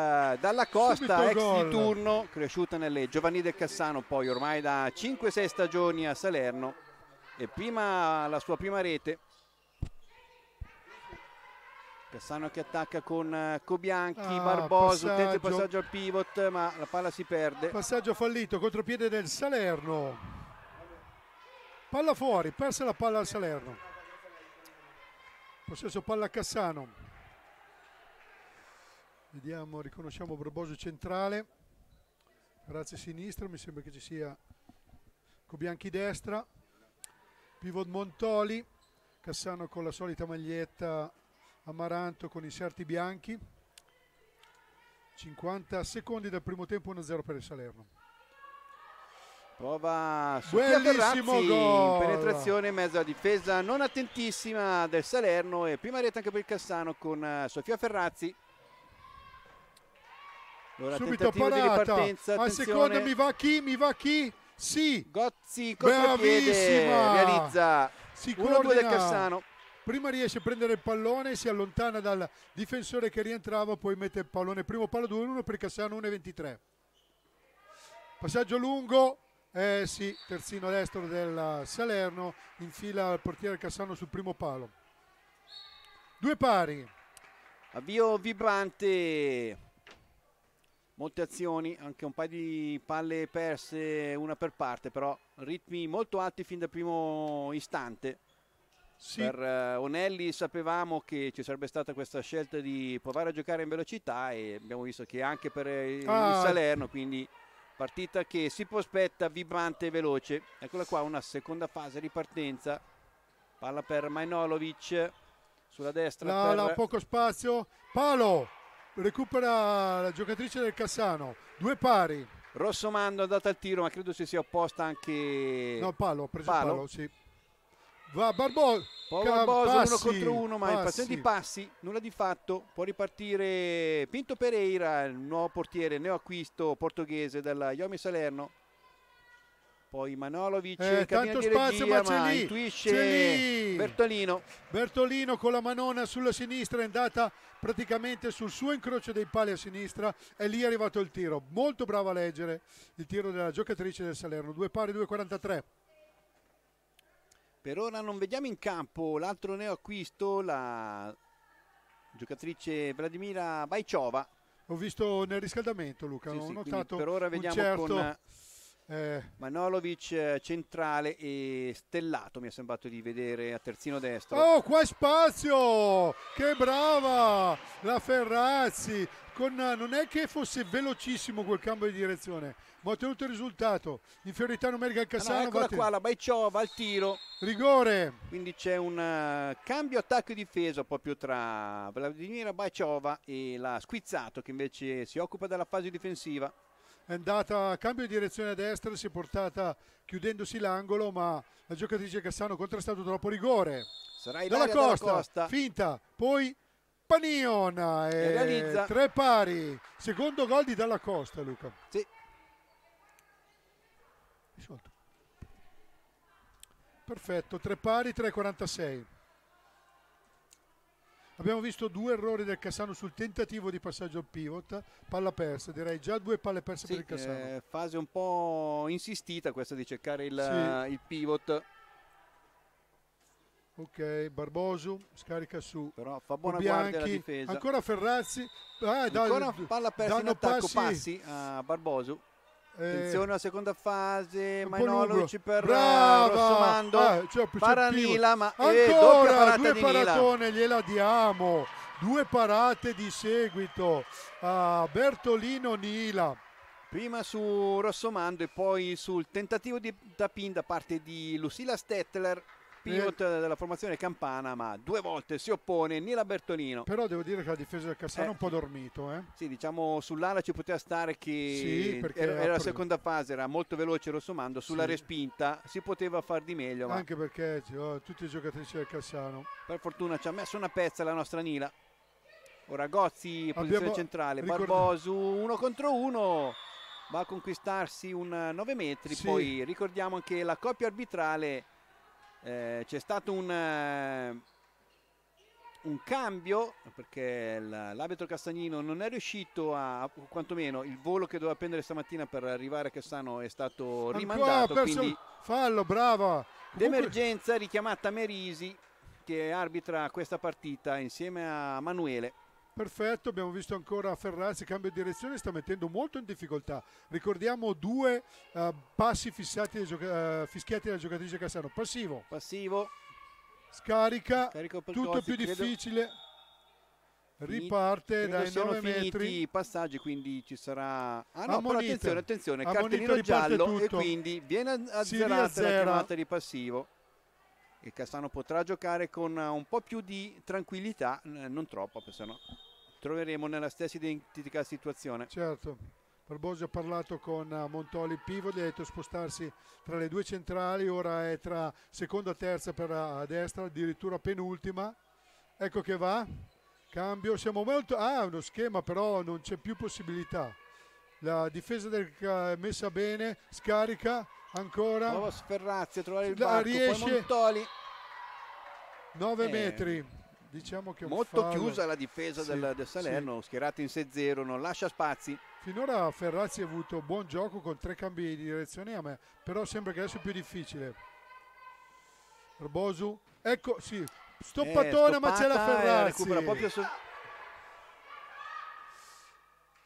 Eh, dalla Costa, ex gol. di turno, cresciuta nelle giovanili del Cassano, poi ormai da 5-6 stagioni a Salerno e prima la sua prima rete. Cassano che attacca con eh, Cobianchi, ah, Barboso, passaggio. tenta il passaggio al pivot ma la palla si perde. Passaggio fallito, contropiede del Salerno. Palla fuori, persa la palla al Salerno. Possesso palla a Cassano. Vediamo, riconosciamo Brobosio centrale, Razzi sinistra, mi sembra che ci sia Cobianchi destra, pivot Montoli, Cassano con la solita maglietta Amaranto con inserti bianchi. 50 secondi dal primo tempo 1-0 per il Salerno. Prova su Bellissimo gol. penetrazione in mezzo alla difesa non attentissima del Salerno e prima rete anche per il Cassano con eh, Sofia Ferrazzi allora, subito parata. a seconda mi va chi? Mi va chi? Sì. Gozzi Bravissima. Realizza. 1-2 del Cassano. Prima riesce a prendere il pallone, si allontana dal difensore che rientrava, poi mette il pallone. Primo palo 2-1 per Cassano 1-23. Passaggio lungo, eh sì, terzino destro del Salerno, infila il portiere Cassano sul primo palo. Due pari. Avvio vibrante molte azioni, anche un paio di palle perse, una per parte, però ritmi molto alti fin dal primo istante. Sì. Per uh, Onelli sapevamo che ci sarebbe stata questa scelta di provare a giocare in velocità e abbiamo visto che anche per eh, il ah. Salerno, quindi partita che si prospetta vibrante e veloce. Eccola qua, una seconda fase di partenza. Palla per Mainolovic sulla destra. No, per... no, poco spazio. Palo! recupera la giocatrice del Cassano, due pari. Rossomando è andata al tiro, ma credo si sia opposta anche. No, palo, ha preso palo. palo sì. Va Barbosa, Barbosa passi, uno contro uno, ma in passi. di passi, nulla di fatto. Può ripartire Pinto Pereira, il nuovo portiere neoacquisto portoghese della Iomi Salerno poi Manolovic eh, tanto spazio regia, ma c'è lì, c'è lì. Bertolino Bertolino con la manona sulla sinistra è andata praticamente sul suo incrocio dei pali a sinistra e lì è arrivato il tiro molto brava a leggere il tiro della giocatrice del Salerno due pari 2.43 per ora non vediamo in campo l'altro neoacquisto la giocatrice Vladimira Baiciova ho visto nel riscaldamento Luca sì, ho sì, notato per ora vediamo un certo... con eh. Manolovic eh, centrale e stellato mi è sembrato di vedere a terzino destro. Oh, qua è spazio! Che brava la Ferrazzi! Con, non è che fosse velocissimo quel cambio di direzione, ma ha ottenuto il risultato. Inferiorità numerica al ah Cassano. Ah, eccola qua, la Baicciova al tiro. Rigore. Quindi c'è un eh, cambio attacco e difesa proprio tra Vladimir Baiciova e la Squizzato che invece si occupa della fase difensiva è andata a cambio di direzione a destra, si è portata chiudendosi l'angolo, ma la giocatrice Cassano ha contrastato troppo rigore. Sarà dalla Costa, della Costa, finta, poi Paniona e, e realizza. tre pari. Secondo gol di Dalla Costa, Luca. Sì. Perfetto, tre pari, 3,46. Abbiamo visto due errori del Cassano sul tentativo di passaggio al pivot, palla persa, direi già due palle perse sì, per il Cassano. Eh, fase un po' insistita questa di cercare il, sì. Eh, il pivot. Ok, Barbosu scarica su. Però fa buona Bianchi, guardia la difesa. Ancora Ferrazzi. Ah, ancora dà, palla persa danno in attacco, passi, passi a Barbosu eh, Attenzione alla seconda fase, Mainolovic per eh, Brava. Rossomando, eh, cioè, Paranila, ma eh, ancora eh, due paratone gliela diamo, due parate di seguito a Bertolino Nila. Prima su Rossomando e poi sul tentativo di tapin da parte di Lucilla Stettler pivot eh. della formazione campana, ma due volte si oppone Nila Bertolino Però devo dire che la difesa del Cassano è eh. un po' dormito. Eh. Sì, diciamo sull'ala ci poteva stare che sì, era, era la seconda fase, era molto veloce Rossomando, sulla sì. respinta si poteva far di meglio. Ma... Anche perché oh, tutti i giocatrici del Cassano. Per fortuna ci ha messo una pezza la nostra Nila. Ora Gozzi, posizione Abbiamo centrale, ricordato. Barbosu, uno contro uno va a conquistarsi un 9 metri. Sì. Poi ricordiamo anche la coppia arbitrale eh, c'è stato un, eh, un, cambio perché l'arbitro Castagnino non è riuscito a, quantomeno il volo che doveva prendere stamattina per arrivare a Cassano è stato Ancora rimandato. Quindi fallo, brava! D'emergenza richiamata Merisi che arbitra questa partita insieme a Manuele. Perfetto, abbiamo visto ancora Ferrazzi, cambio di direzione, sta mettendo molto in difficoltà. Ricordiamo due uh, passi fissati, uh, fischiati dalla giocatrice Cassano. Passivo. Passivo. Scarica. tutto Cozzi, più credo. difficile. Riparte credo dai 9 metri. i passaggi, quindi ci sarà... Ah no, attenzione, attenzione, Ammonito cartellino giallo tutto. e quindi viene azzerata la chiamata di passivo. E Cassano potrà giocare con un po' più di tranquillità, non troppo, perché sennò troveremo nella stessa identica situazione. Certo. Barbosi ha parlato con eh, Montoli Pivoli, ha detto spostarsi tra le due centrali, ora è tra seconda e terza per eh, a destra, addirittura penultima. Ecco che va, cambio, siamo molto... Ah, uno schema però non c'è più possibilità. La difesa del, eh, messa bene, scarica, ancora... Nuova Sferrazzi a trovare il barco, riesce... poi Montoli. 9 eh. metri diciamo che molto fallo... chiusa la difesa sì, del, del, Salerno, sì. schierata in 6-0, non lascia spazi. Finora Ferrazzi ha avuto buon gioco con tre cambi di direzione a me, però sembra che adesso è più difficile. Erbosu, ecco, sì, stoppatona eh, ma c'è la Ferrazzi. Recupera proprio so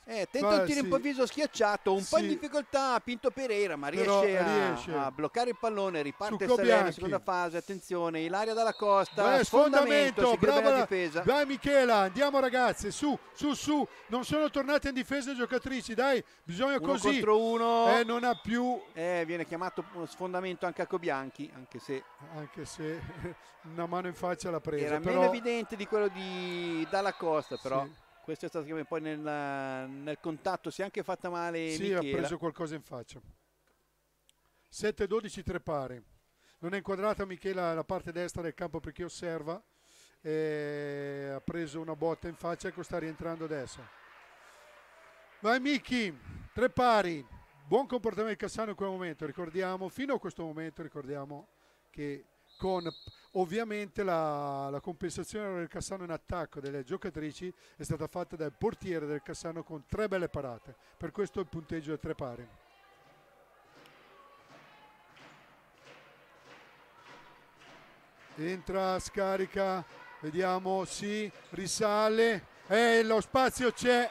eh, tenta Beh, un tiro sì. improvviso schiacciato, un sì. po' in difficoltà Pinto Pereira, ma riesce, riesce. A, bloccare il pallone, riparte Salerno, seconda fase, attenzione, Ilaria dalla Costa, Beh, sfondamento, sfondamento brava la difesa. Dai Michela, andiamo ragazzi, su, su, su, non sono tornate in difesa le giocatrici, dai, bisogna uno così. contro uno. Eh, non ha più. Eh, viene chiamato uno sfondamento anche a Cobianchi, anche se... Anche se una mano in faccia l'ha presa. Era però... meno evidente di quello di Dalla Costa, però... Sì questo è stato che poi nel, nel contatto si è anche fatta male. Sì, Michela. ha preso qualcosa in faccia. 7-12, tre pari. Non è inquadrata Michela la parte destra del campo per chi osserva. E ha preso una botta in faccia, ecco sta rientrando adesso. Vai Miki, tre pari. Buon comportamento di Cassano in quel momento, ricordiamo, fino a questo momento ricordiamo che con ovviamente la, la, compensazione del Cassano in attacco delle giocatrici è stata fatta dal portiere del Cassano con tre belle parate, per questo il punteggio è tre pari. Entra, scarica, vediamo, si sì, risale, e eh, lo spazio c'è,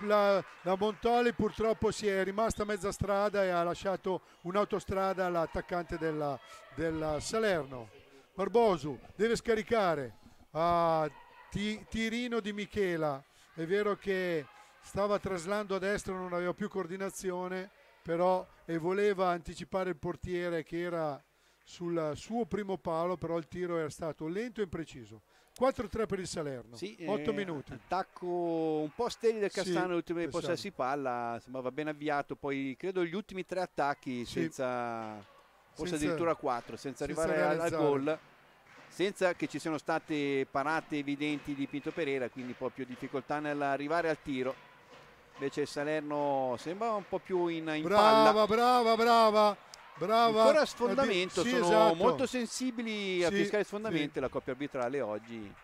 la, la Bontoli purtroppo si è rimasta a mezza strada e ha lasciato un'autostrada all'attaccante della, della, Salerno. Barbosu deve scaricare a ti, Tirino di Michela. È vero che stava traslando a destra, non aveva più coordinazione, però e voleva anticipare il portiere che era sul suo primo palo, però il tiro era stato lento e impreciso. 4-3 per il Salerno, sì, 8 eh, minuti. Attacco un po' sterile del Castano, sì, ultimi pensavo. possessi palla, sembrava ben avviato, poi credo gli ultimi tre attacchi sì. senza, forse senza, addirittura 4, senza, senza arrivare al, al gol, senza che ci siano state parate evidenti di Pinto Pereira, quindi un po' proprio difficoltà nell'arrivare al tiro. Invece il Salerno sembra un po' più in, in brava, palla. Brava, brava, brava Brava. Ancora sfondamento, sì, sono esatto. molto sensibili a sì, pescare sfondamento sì. la coppia arbitrale oggi.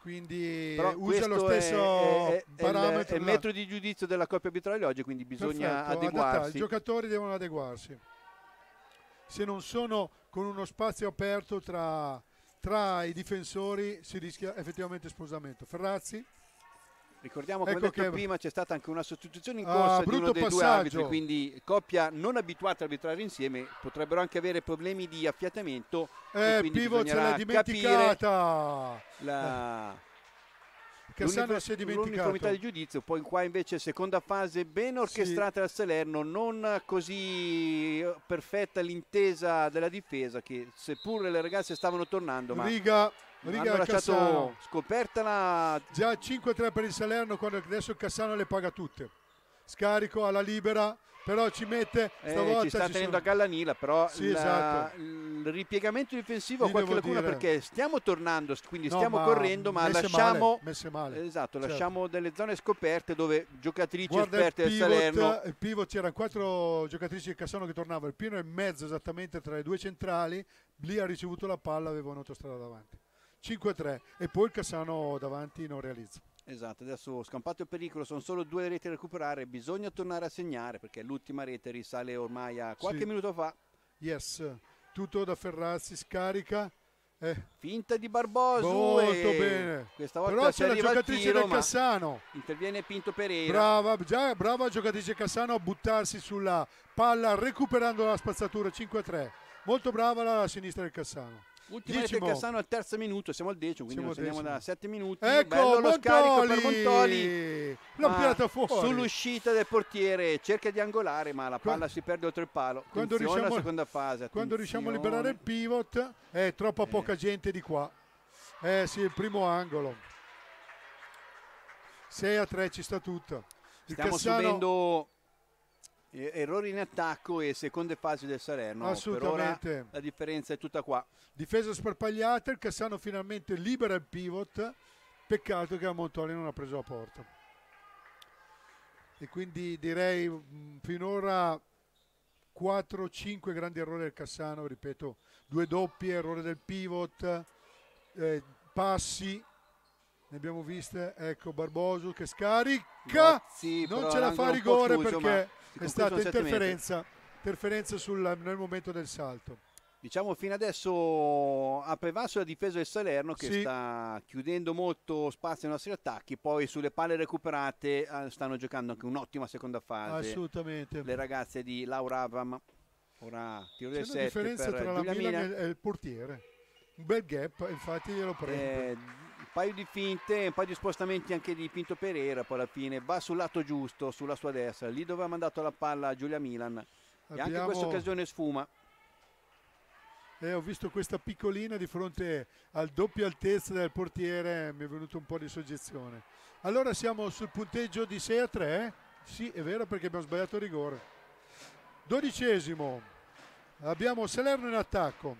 Quindi usa lo stesso è, è, parametro. È il, metro di giudizio della coppia arbitrale oggi, quindi bisogna Perfetto, adeguarsi. Adattare. I giocatori devono adeguarsi. Se non sono con uno spazio aperto tra, tra i difensori si rischia effettivamente spostamento. Ferrazzi. Ricordiamo come ecco detto che... prima c'è stata anche una sostituzione in ah, corsa ah, di uno dei passaggio. due arbitri, quindi coppia non abituata a arbitrare insieme potrebbero anche avere problemi di affiatamento. Eh, Pivo ce l'ha dimenticata! La... Eh, Cassano si è dimenticato. L'uniformità di giudizio, poi qua invece seconda fase ben orchestrata sì. dal Salerno, non così eh, perfetta l'intesa della difesa che seppur le ragazze stavano tornando, ma... Riga Riga hanno lasciato Cassano. scoperta la... Già 5-3 per il Salerno, quando adesso il Cassano le paga tutte. Scarico alla libera, però ci mette stavolta eh, ci sta ci tenendo sono... a Gallanila però sì, la... esatto. il ripiegamento difensivo ha qualche lacuna dire. perché stiamo tornando quindi no, stiamo ma correndo ma lasciamo male, male. Esatto, certo. lasciamo delle zone scoperte dove giocatrici Guarda esperte pivot, del Salerno il pivot c'erano quattro giocatrici di Cassano che tornavano il pieno e mezzo esattamente tra le due centrali lì ha ricevuto la palla aveva un'autostrada davanti 5-3 e poi il Cassano davanti non realizza. Esatto, adesso scampato il pericolo, sono solo due reti da recuperare, bisogna tornare a segnare perché l'ultima rete risale ormai a qualche sì. minuto fa. Yes, tutto da Ferrazzi, scarica. Eh. Finta di Barbosu. Molto eh. bene. Questa volta Però c'è la giocatrice tiro, del Cassano. Interviene Pinto Pereira. Brava, già, brava giocatrice Cassano a buttarsi sulla palla recuperando la spazzatura 5-3. Molto brava la sinistra del Cassano. Ultima rete Cassano al terzo minuto, siamo al decimo, quindi siamo lo da sette minuti. Ecco, Bello Montoli! lo scarico per Montoli. L'ha ah, tirata fuori. Sull'uscita del portiere cerca di angolare, ma la palla quando, si perde oltre il palo. quando riusciamo, alla seconda fase. Attenzione. Quando riusciamo a liberare il pivot, è eh, troppa eh. poca gente di qua. Eh sì, il primo angolo. 6 a 3 ci sta tutto. Il Stiamo Cassano... subendo errori in attacco e seconde fasi del Salerno. Assolutamente. Ora, la differenza è tutta qua. Difesa sparpagliata, il Cassano finalmente libera il pivot, peccato che a Montoli non ha preso la porta. E quindi direi mm, finora 4-5 grandi errori del Cassano, ripeto, due doppie, errore del pivot, eh, passi, ne abbiamo viste, ecco Barboso che scarica, Bozzi, non ce la fa rigore concluso, perché... Ma è stata interferenza, interferenza sul, nel momento del salto. Diciamo fino adesso ha prevalso la difesa del Salerno che sì. sta chiudendo molto spazio ai nostri attacchi, poi sulle palle recuperate eh, stanno giocando anche un'ottima seconda fase. Assolutamente. Le ragazze di Laura Avram, Ora tiro del 7 differenza tra la Milan, Milan e il portiere. Un bel gap, infatti glielo prendo. Eh, paio di finte, un paio di spostamenti anche di Pinto Pereira, poi alla fine va sul lato giusto, sulla sua destra, lì dove ha mandato la palla a Giulia Milan. Abbiamo... E anche in questa occasione sfuma. Eh, ho visto questa piccolina di fronte al doppio altezza del portiere, mi è venuto un po' di soggezione. Allora siamo sul punteggio di 6 a 3, sì è vero perché abbiamo sbagliato il rigore. Dodicesimo, abbiamo Salerno in attacco,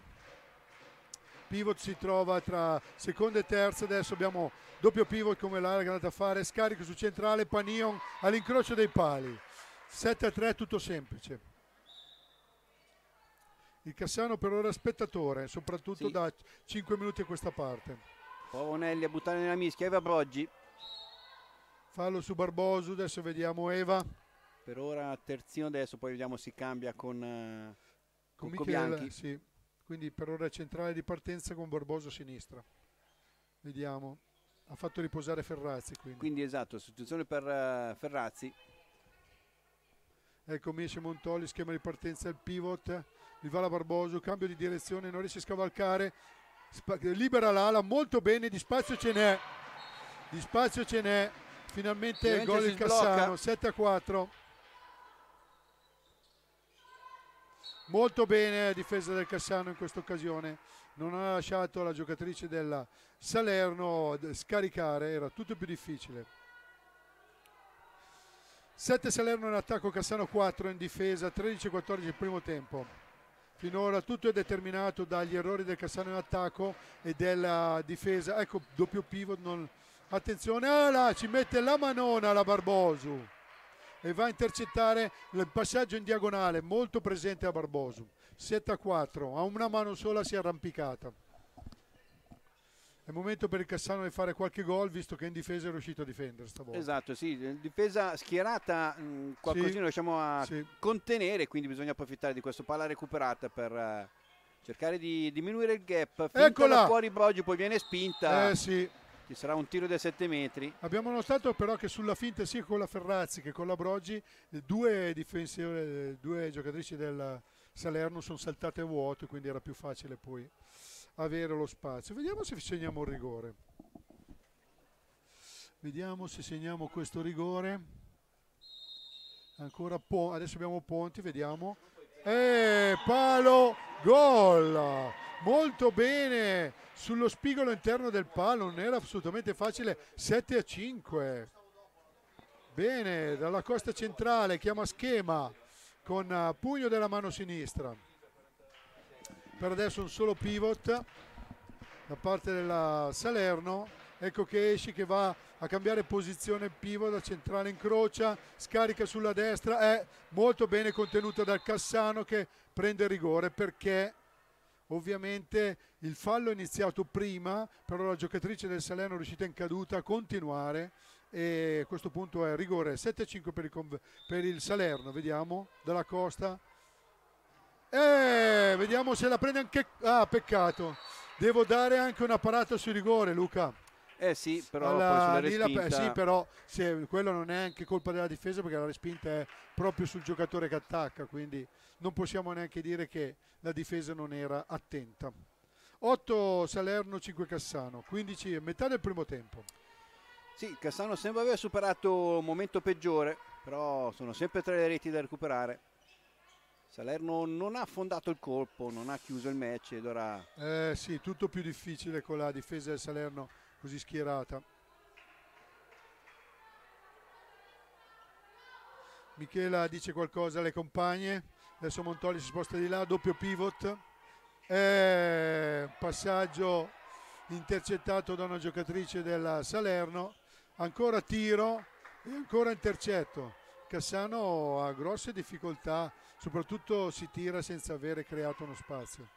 pivot si trova tra seconda e terza, adesso abbiamo doppio pivot come l'area che è andata a fare, scarico su centrale, Panion all'incrocio dei pali, 7 a 3 tutto semplice. Il Cassano per ora spettatore, soprattutto sì. da 5 minuti a questa parte. Pavonelli a buttare nella mischia, Eva Broggi. Fallo su Barboso, adesso vediamo Eva. Per ora terzino adesso, poi vediamo si cambia con, eh, con, con Michele, Bianchi. Sì quindi per ora centrale di partenza con Barbosa a sinistra vediamo ha fatto riposare Ferrazzi quindi, quindi esatto sostituzione per uh, Ferrazzi ecco Mesce Montoli schema di partenza il pivot il Vala Barboso cambio di direzione non riesce a scavalcare libera l'ala molto bene di spazio ce n'è di spazio ce n'è finalmente gol il Cassano 7 a 4 molto bene la difesa del Cassano in questa occasione non ha lasciato la giocatrice della Salerno scaricare era tutto più difficile 7 Salerno in attacco Cassano 4 in difesa 13-14 il primo tempo finora tutto è determinato dagli errori del Cassano in attacco e della difesa ecco doppio pivot non... attenzione ah là, ci mette la manona la Barbosu e va a intercettare il passaggio in diagonale molto presente a Barboso 7 a 4 a una mano sola si è arrampicata è il momento per il Cassano di fare qualche gol visto che in difesa è riuscito a difendere stavolta esatto sì difesa schierata mm, qualcosina sì, riusciamo a sì. contenere quindi bisogna approfittare di questo palla recuperata per eh, cercare di diminuire il gap finta Eccola. fuori Broggio poi viene spinta eh sì ci sarà un tiro dai 7 metri. Abbiamo notato però che sulla finta sia con la Ferrazzi che con la Broggi due, due giocatrici del Salerno sono saltate a vuoto quindi era più facile poi avere lo spazio. Vediamo se segniamo il rigore. Vediamo se segniamo questo rigore. Ancora Ponti adesso abbiamo Ponti, vediamo. E eh, palo, gol! molto bene sullo spigolo interno del palo, non era assolutamente facile, 7 a 5. Bene, dalla costa centrale, chiama schema con eh, pugno della mano sinistra. Per adesso un solo pivot da parte della Salerno, ecco che esce che va a cambiare posizione il pivot, la centrale incrocia, scarica sulla destra, è molto bene contenuta dal Cassano che prende rigore perché Ovviamente il fallo è iniziato prima, però la giocatrice del Salerno è riuscita in caduta a continuare e a questo punto è rigore 7-5 per, per il Salerno, vediamo, dalla costa. E eh, vediamo se la prende anche... Ah, peccato. Devo dare anche una parata sui rigore, Luca. Eh sì, però alla, poi sulla respinta... la, sì, però sì, quello non è anche colpa della difesa perché la respinta è proprio sul giocatore che attacca, quindi non possiamo neanche dire che la difesa non era attenta. 8 Salerno, 5 Cassano, 15 metà del primo tempo. Sì, Cassano sembra aver superato un momento peggiore, però sono sempre tre le reti da recuperare. Salerno non ha affondato il colpo, non ha chiuso il match ed ora... Eh sì, tutto più difficile con la difesa del Salerno così schierata. Michela dice qualcosa alle compagne, adesso Montoli si sposta di là, doppio pivot, e passaggio intercettato da una giocatrice della Salerno, ancora tiro e ancora intercetto. Cassano ha grosse difficoltà, soprattutto si tira senza avere creato uno spazio.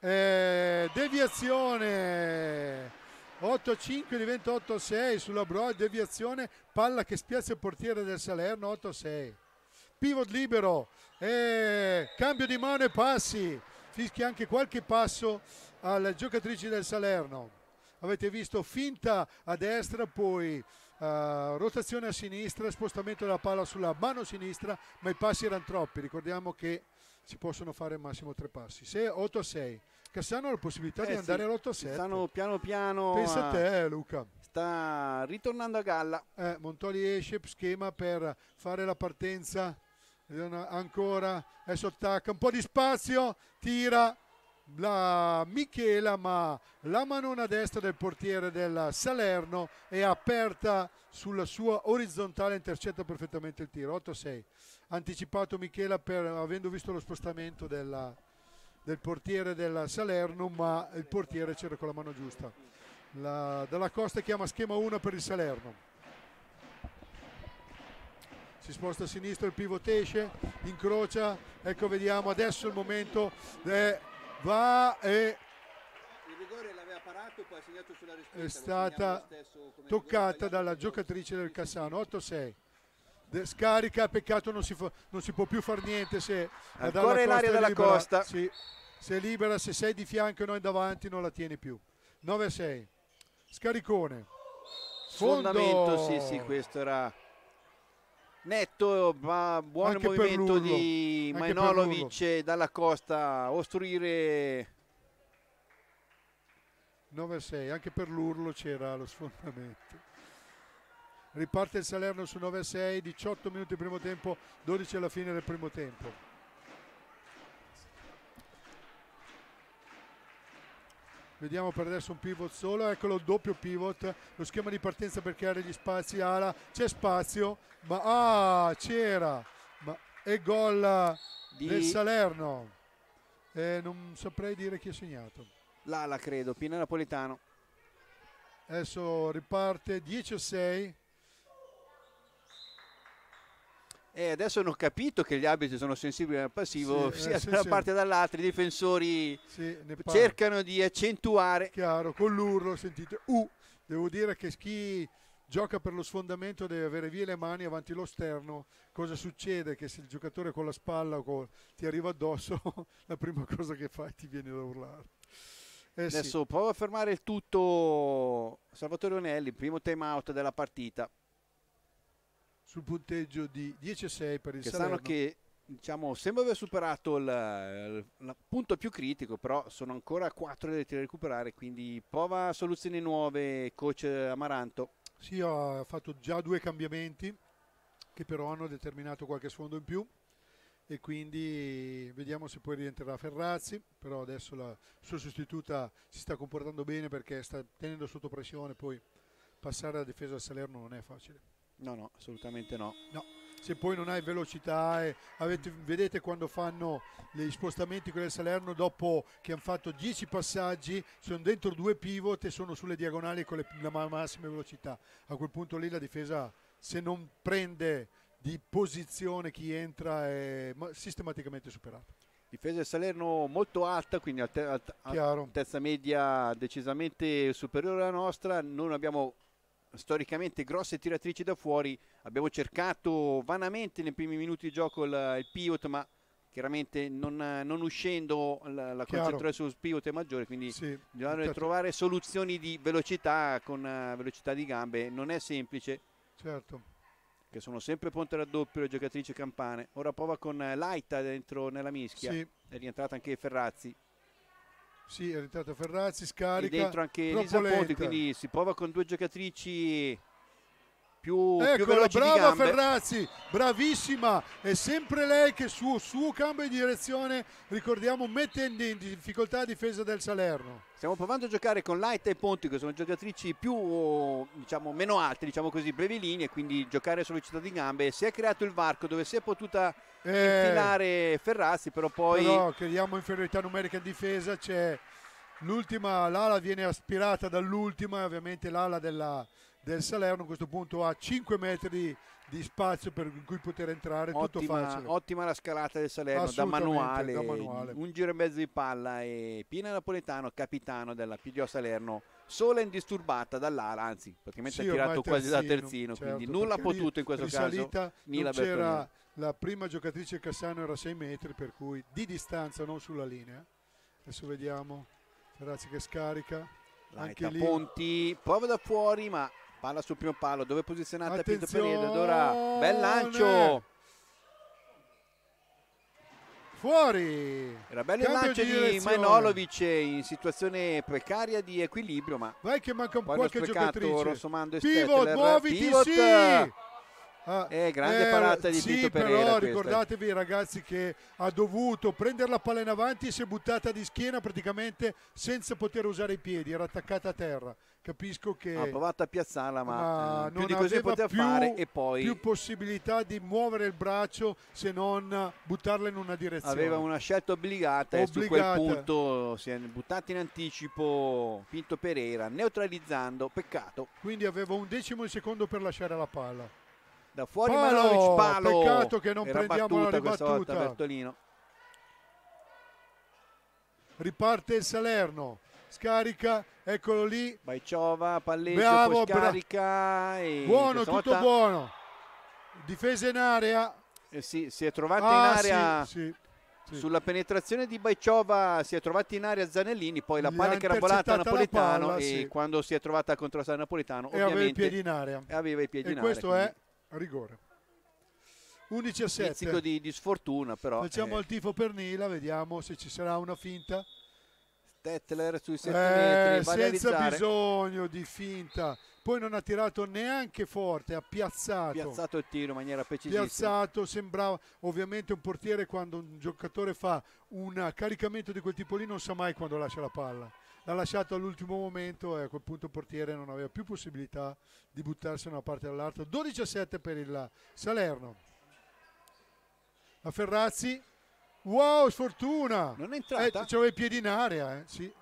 E eh, deviazione 8-5 diventa 8-6 sulla Broad, deviazione, palla che spiazza il portiere del Salerno, 8-6. Pivot libero, e cambio di mano e passi, fischia anche qualche passo alle giocatrici del Salerno. Avete visto finta a destra, poi uh, rotazione a sinistra, spostamento della palla sulla mano sinistra, ma i passi erano troppi, ricordiamo che si possono fare al massimo tre passi. 6, 8-6 che ha la possibilità eh di sì, andare all'otto 7 stanno piano piano pensa a te Luca sta ritornando a galla eh, Montoli esce schema per fare la partenza ancora adesso attacca un po' di spazio tira la Michela ma la manona destra del portiere del Salerno è aperta sulla sua orizzontale intercetta perfettamente il tiro 8-6 anticipato Michela per, avendo visto lo spostamento della, del portiere del Salerno, ma il portiere c'era con la mano giusta. La, dalla Costa chiama schema 1 per il Salerno. Si sposta a sinistra, il pivot esce, incrocia, ecco vediamo, adesso il momento, è, va e... Il rigore l'aveva parato, poi ha segnato sulla risposta. È stata toccata dalla giocatrice del Cassano, 8-6 scarica, peccato non si, fa, non si può più fare niente se ancora in area della costa sì, se libera, se sei di fianco e noi davanti non la tieni più 9 6 scaricone Fondo. sfondamento sì sì questo era netto ma buon Anche movimento di Mainolovic dalla costa ostruire 9-6, anche per l'urlo c'era lo sfondamento riparte il Salerno su 9-6, 18 minuti primo tempo, 12 alla fine del primo tempo. Vediamo per adesso un pivot solo, eccolo doppio pivot, lo schema di partenza per creare gli spazi, ala, c'è spazio, ma ah, c'era, e gol di... del Salerno, eh, non saprei dire chi ha segnato. L'ala credo, Pino Napolitano. Adesso riparte 10 6. E eh, adesso hanno capito che gli arbitri sono sensibili al passivo sì, eh, sia eh, sì, da una sì. parte che dall'altra, i difensori cercano di accentuare. Chiaro, con l'urlo, sentite, uh, devo dire che chi gioca per lo sfondamento deve avere via le mani avanti lo sterno. Cosa succede? Che se il giocatore con la spalla con... ti arriva addosso, la prima cosa che fai ti viene da urlare. Eh, adesso provo a fermare il tutto Salvatore Onelli, primo time out della partita sul punteggio di 10 6 per il che Salerno. Sanno che diciamo, sembra aver superato il, il, il, punto più critico, però sono ancora 4 da recuperare, quindi prova soluzioni nuove, coach Amaranto. Sì, ha fatto già due cambiamenti che però hanno determinato qualche sfondo in più e quindi vediamo se poi rientrerà Ferrazzi, però adesso la sua sostituta si sta comportando bene perché sta tenendo sotto pressione, poi passare alla difesa del Salerno non è facile. No, no, assolutamente no. No, se poi non hai velocità e avete, vedete quando fanno gli spostamenti con il Salerno dopo che hanno fatto 10 passaggi sono dentro due pivot e sono sulle diagonali con le, la massima velocità a quel punto lì la difesa se non prende di posizione chi entra è sistematicamente superata Difesa del Salerno molto alta, quindi altezza media decisamente superiore alla nostra. Non abbiamo storicamente grosse tiratrici da fuori, abbiamo cercato vanamente nei primi minuti di gioco il, il pivot ma chiaramente non, non uscendo la, la concentrazione sul pivot è maggiore quindi sì, bisogna certo. trovare soluzioni di velocità con eh, velocità di gambe, non è semplice certo che sono sempre ponte al raddoppio le giocatrici campane. Ora prova con eh, Laita dentro nella mischia. Sì. È rientrata anche Ferrazzi. Sì, è rientrato Ferrazzi, scarica. E dentro anche Elisa Ponti, quindi si prova con due giocatrici più, ecco, più brava Ferrazzi, bravissima, è sempre lei che suo, suo cambio di direzione, ricordiamo, mettendo in difficoltà la difesa del Salerno. Stiamo provando a giocare con Light e Ponti, che sono giocatrici più, diciamo, meno alte, diciamo così, brevi linee quindi giocare solo città di gambe. Si è creato il varco dove si è potuta eh, infilare Ferrazzi, però poi... Però creiamo inferiorità numerica in difesa, c'è l'ultima, l'ala viene aspirata dall'ultima, ovviamente l'ala della del Salerno a questo punto ha 5 metri di, spazio per cui poter entrare ottima, ottima la scalata del Salerno da manuale, da manuale, un giro e mezzo di palla e Pina Napoletano capitano della PDO Salerno sola e indisturbata dall'ala anzi praticamente sì, ha tirato terzino, quasi da terzino certo, quindi nulla ha potuto in questo risalita, caso c'era la prima giocatrice Cassano era 6 metri per cui di distanza non sulla linea adesso vediamo Ferrazzi che scarica Laita, anche lì Ponti prova da fuori ma Palla sul primo palo, dove è posizionata Pinto Periedo? Allora, bel lancio! Fuori! Era bello Cambio il lancio di, di Manolovic in situazione precaria di equilibrio, ma Vai che manca un poi qualche giocatrice. Rossomando e Pivot, Stettler. muoviti, Pivot! Sì! Ah, eh, grande eh, parata di sì, Vito Pereira però questa. ricordatevi ragazzi che ha dovuto prendere la palla in avanti e si è buttata di schiena praticamente senza poter usare i piedi, era attaccata a terra capisco che ha ah, provato a piazzarla ma, ma eh, più non di così poteva più, fare e poi più possibilità di muovere il braccio se non buttarla in una direzione aveva una scelta obbligata, obbligata. e su quel punto si è buttato in anticipo Pinto Pereira neutralizzando peccato quindi aveva un decimo di secondo per lasciare la palla da fuori palo, Manovic palo peccato che non Era prendiamo la ribattuta Bertolino riparte il Salerno scarica, eccolo lì. Baiciova, Palletto, bravo, scarica. buono, tutto volta... buono. Difesa in area. Eh sì, si è trovata ah, in area. Sì, sì, Sulla penetrazione di Baiciova si è trovata in area Zanellini, poi la palla che era volata a Napoletano palla, e quando si è trovata a contrastare Napolitano Napoletano e aveva i piedi in area. Aveva i piedi e in questo area, è rigore. 11 a 7. Un di, di sfortuna però. Facciamo eh. il tifo per Nila, vediamo se ci sarà una finta. Tetler sui 7 eh, metri senza bisogno di finta poi non ha tirato neanche forte ha piazzato piazzato il tiro in maniera precisissima piazzato sembrava ovviamente un portiere quando un giocatore fa un caricamento di quel tipo lì non sa mai quando lascia la palla l'ha lasciato all'ultimo momento e a quel punto il portiere non aveva più possibilità di buttarsi da una parte all'altra 12 a 7 per il Salerno la Ferrazzi Wow, sfortuna! Non è eh, entrata? Eh, c'aveva i piedi in area, eh. sì.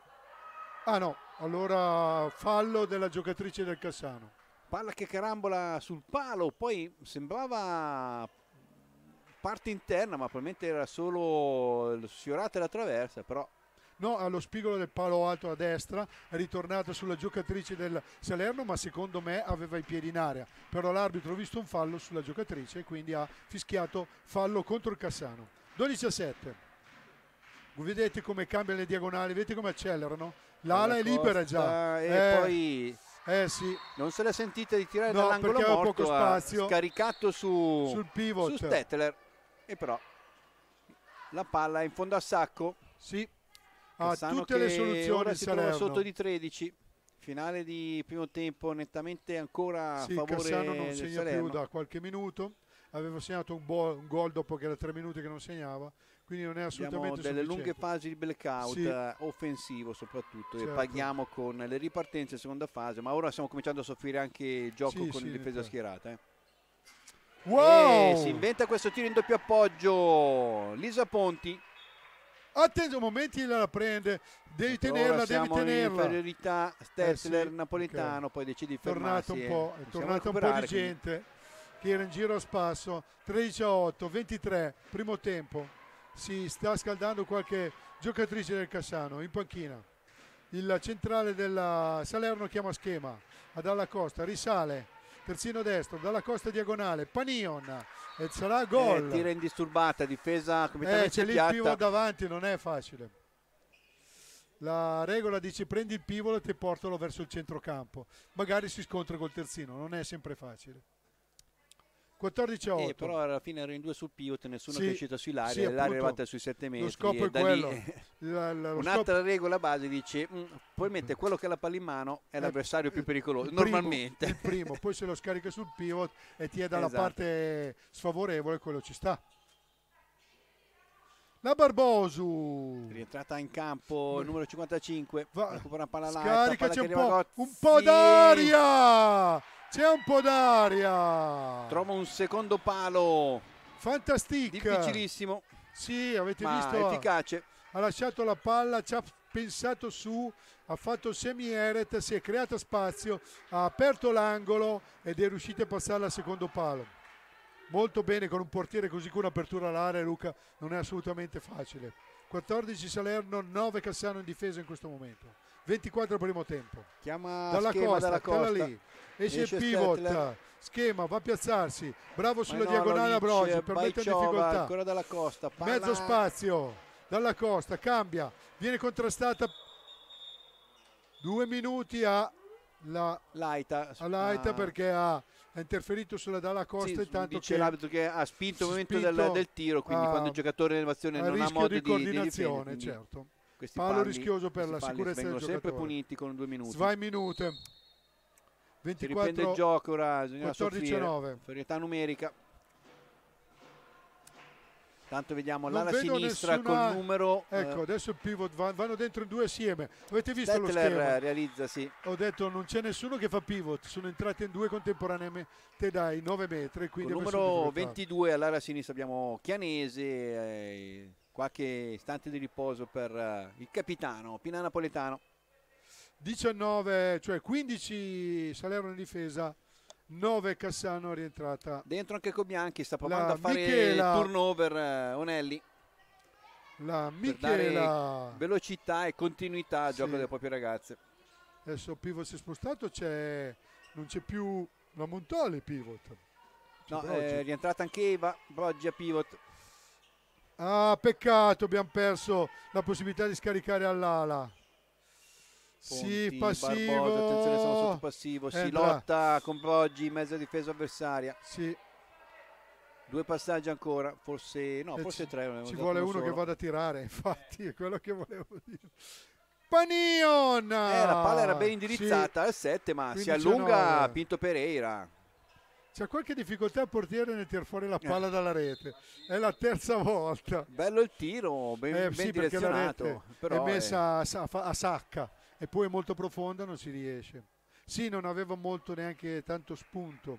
Ah no, allora fallo della giocatrice del Cassano. Palla che carambola sul palo, poi sembrava parte interna, ma probabilmente era solo sfiorata la traversa, però no allo spigolo del palo alto a destra, è ritornata sulla giocatrice del Salerno, ma secondo me aveva i piedi in area. Però l'arbitro ha visto un fallo sulla giocatrice e quindi ha fischiato fallo contro il Cassano. 12 a 7. Vedete come cambia le diagonali, vedete come accelerano. L'ala è libera già. E eh, poi eh sì. Non se la sentite di tirare no, dall'angolo morto, poco spazio. scaricato su, sul pivot. Su Stettler. E però la palla è in fondo a sacco. Sì. Ha ah, tutte le soluzioni Salerno. sotto di 13. Finale di primo tempo nettamente ancora sì, a favore Cassano non segna Salerno. più da qualche minuto aveva segnato un, bo- un gol dopo che era tre minuti che non segnava quindi non è assolutamente Abbiamo delle lunghe fasi di blackout sì. Eh, offensivo soprattutto certo. e paghiamo con le ripartenze in seconda fase ma ora stiamo cominciando a soffrire anche il gioco sì, con sì, difesa certo. schierata eh. wow. Eh, si inventa questo tiro in doppio appoggio Lisa Ponti attenzione momenti la prende devi ecco, tenerla devi tenerla inferiorità Stetzler eh Napolitano okay. poi decide di fermarsi tornato un po' è tornato un po' di gente quindi che era in giro a spasso, 13 a 8, 23, primo tempo, si sta scaldando qualche giocatrice del Cassano in panchina. Il centrale del Salerno chiama schema, a Dalla Costa, risale, terzino destro, dalla costa diagonale, Panion, e sarà eh, gol. Eh, tira indisturbata, difesa completamente eh, c'è lì il pivot davanti, non è facile. La regola dice prendi il pivolo e te portalo verso il centrocampo, magari si scontra col terzino, non è sempre facile. 14 a 8. Eh, però alla fine ero in due sul pivot, nessuno sì, che è uscito sull'area, sì, l'area è arrivata sui 7 metri. Lo scopo è quello. Lì, la, la, un'altra scopo... regola base dice, mm, puoi mettere quello che ha la palla in mano, è eh, l'avversario eh, più pericoloso, il normalmente. Primo, il primo, poi se lo scarica sul pivot e ti è dalla esatto. parte sfavorevole, quello ci sta. La Barbosu rientrata in campo il numero 55 Va, recupera palla là scaricaci un po', un po' d'aria c'è un po' d'aria. Trova un secondo palo. Fantastica. Difficilissimo. Sì, avete ma visto. Efficace. Ha, ha lasciato la palla, ci ha pensato su, ha fatto semi-eret, si è creato spazio, ha aperto l'angolo ed è riuscito a passare al secondo palo. Molto bene con un portiere così con un'apertura all'area, Luca, non è assolutamente facile. 14 Salerno, 9 Cassano in difesa in questo momento. 24 primo tempo. Chiama dalla schema, costa, dalla costa. lì. Esce, il pivot. Stettler. Schema, va a piazzarsi. Bravo sulla no, diagonale a Brosi, per mettere in difficoltà. Ancora dalla costa. Palla. Mezzo spazio. Dalla costa, cambia. Viene contrastata. Due minuti a la, Laita, a Laita ah. perché ha interferito sulla Dalla Costa sì, intanto dice l'abito che ha spinto il momento spinto del, del, tiro quindi a, quando il giocatore in elevazione non ha modo di coordinazione di, di certo questi Palo palli, rischioso per la sicurezza del giocatore. sempre puniti con due minuti. Svai minute. 24 si il gioco ora, 14 9. Ferietà numerica. Tanto vediamo l'ala sinistra nessuna... il numero. Ecco, eh... adesso il pivot va, vanno dentro in due assieme. Avete visto Stettler lo schema? Eh, realizza, sì. Ho detto non c'è nessuno che fa pivot, sono entrate in due contemporaneamente dai 9 metri. Quindi il numero 22 all'ala sinistra abbiamo Chianese. Eh qualche istante di riposo per uh, il capitano Pina Napoletano. 19, cioè 15 Salerno in difesa, 9 Cassano rientrata. Dentro anche Cobianchi, sta provando la a fare Michela, il turnover uh, Onelli. La Michela. velocità e continuità al sì. gioco delle proprie ragazze. Adesso Pivot si è spostato, c'è, non c'è più la Montoli Pivot. No, è rientrata anche Eva Broggia Pivot. Ah, peccato, abbiamo perso la possibilità di scaricare all'ala. Ponti, sì, passivo. Barbosa, attenzione, siamo sotto passivo. Si lotta con Poggi in mezzo a difesa avversaria. Sì. Due passaggi ancora, forse no, e eh, forse tre. Ci vuole uno solo. che vada a tirare, infatti, è quello che volevo dire. Panion! Eh, la palla era ben indirizzata sì. al eh, 7, ma si allunga 9. Pinto Pereira. C'è qualche difficoltà al portiere nel tirare fuori la eh. palla dalla rete. È la terza volta. Bello il tiro, ben, eh, ben sì, direzionato. Però è messa è... Eh. a sacca e poi è molto profonda, non si riesce. Sì, non aveva molto neanche tanto spunto.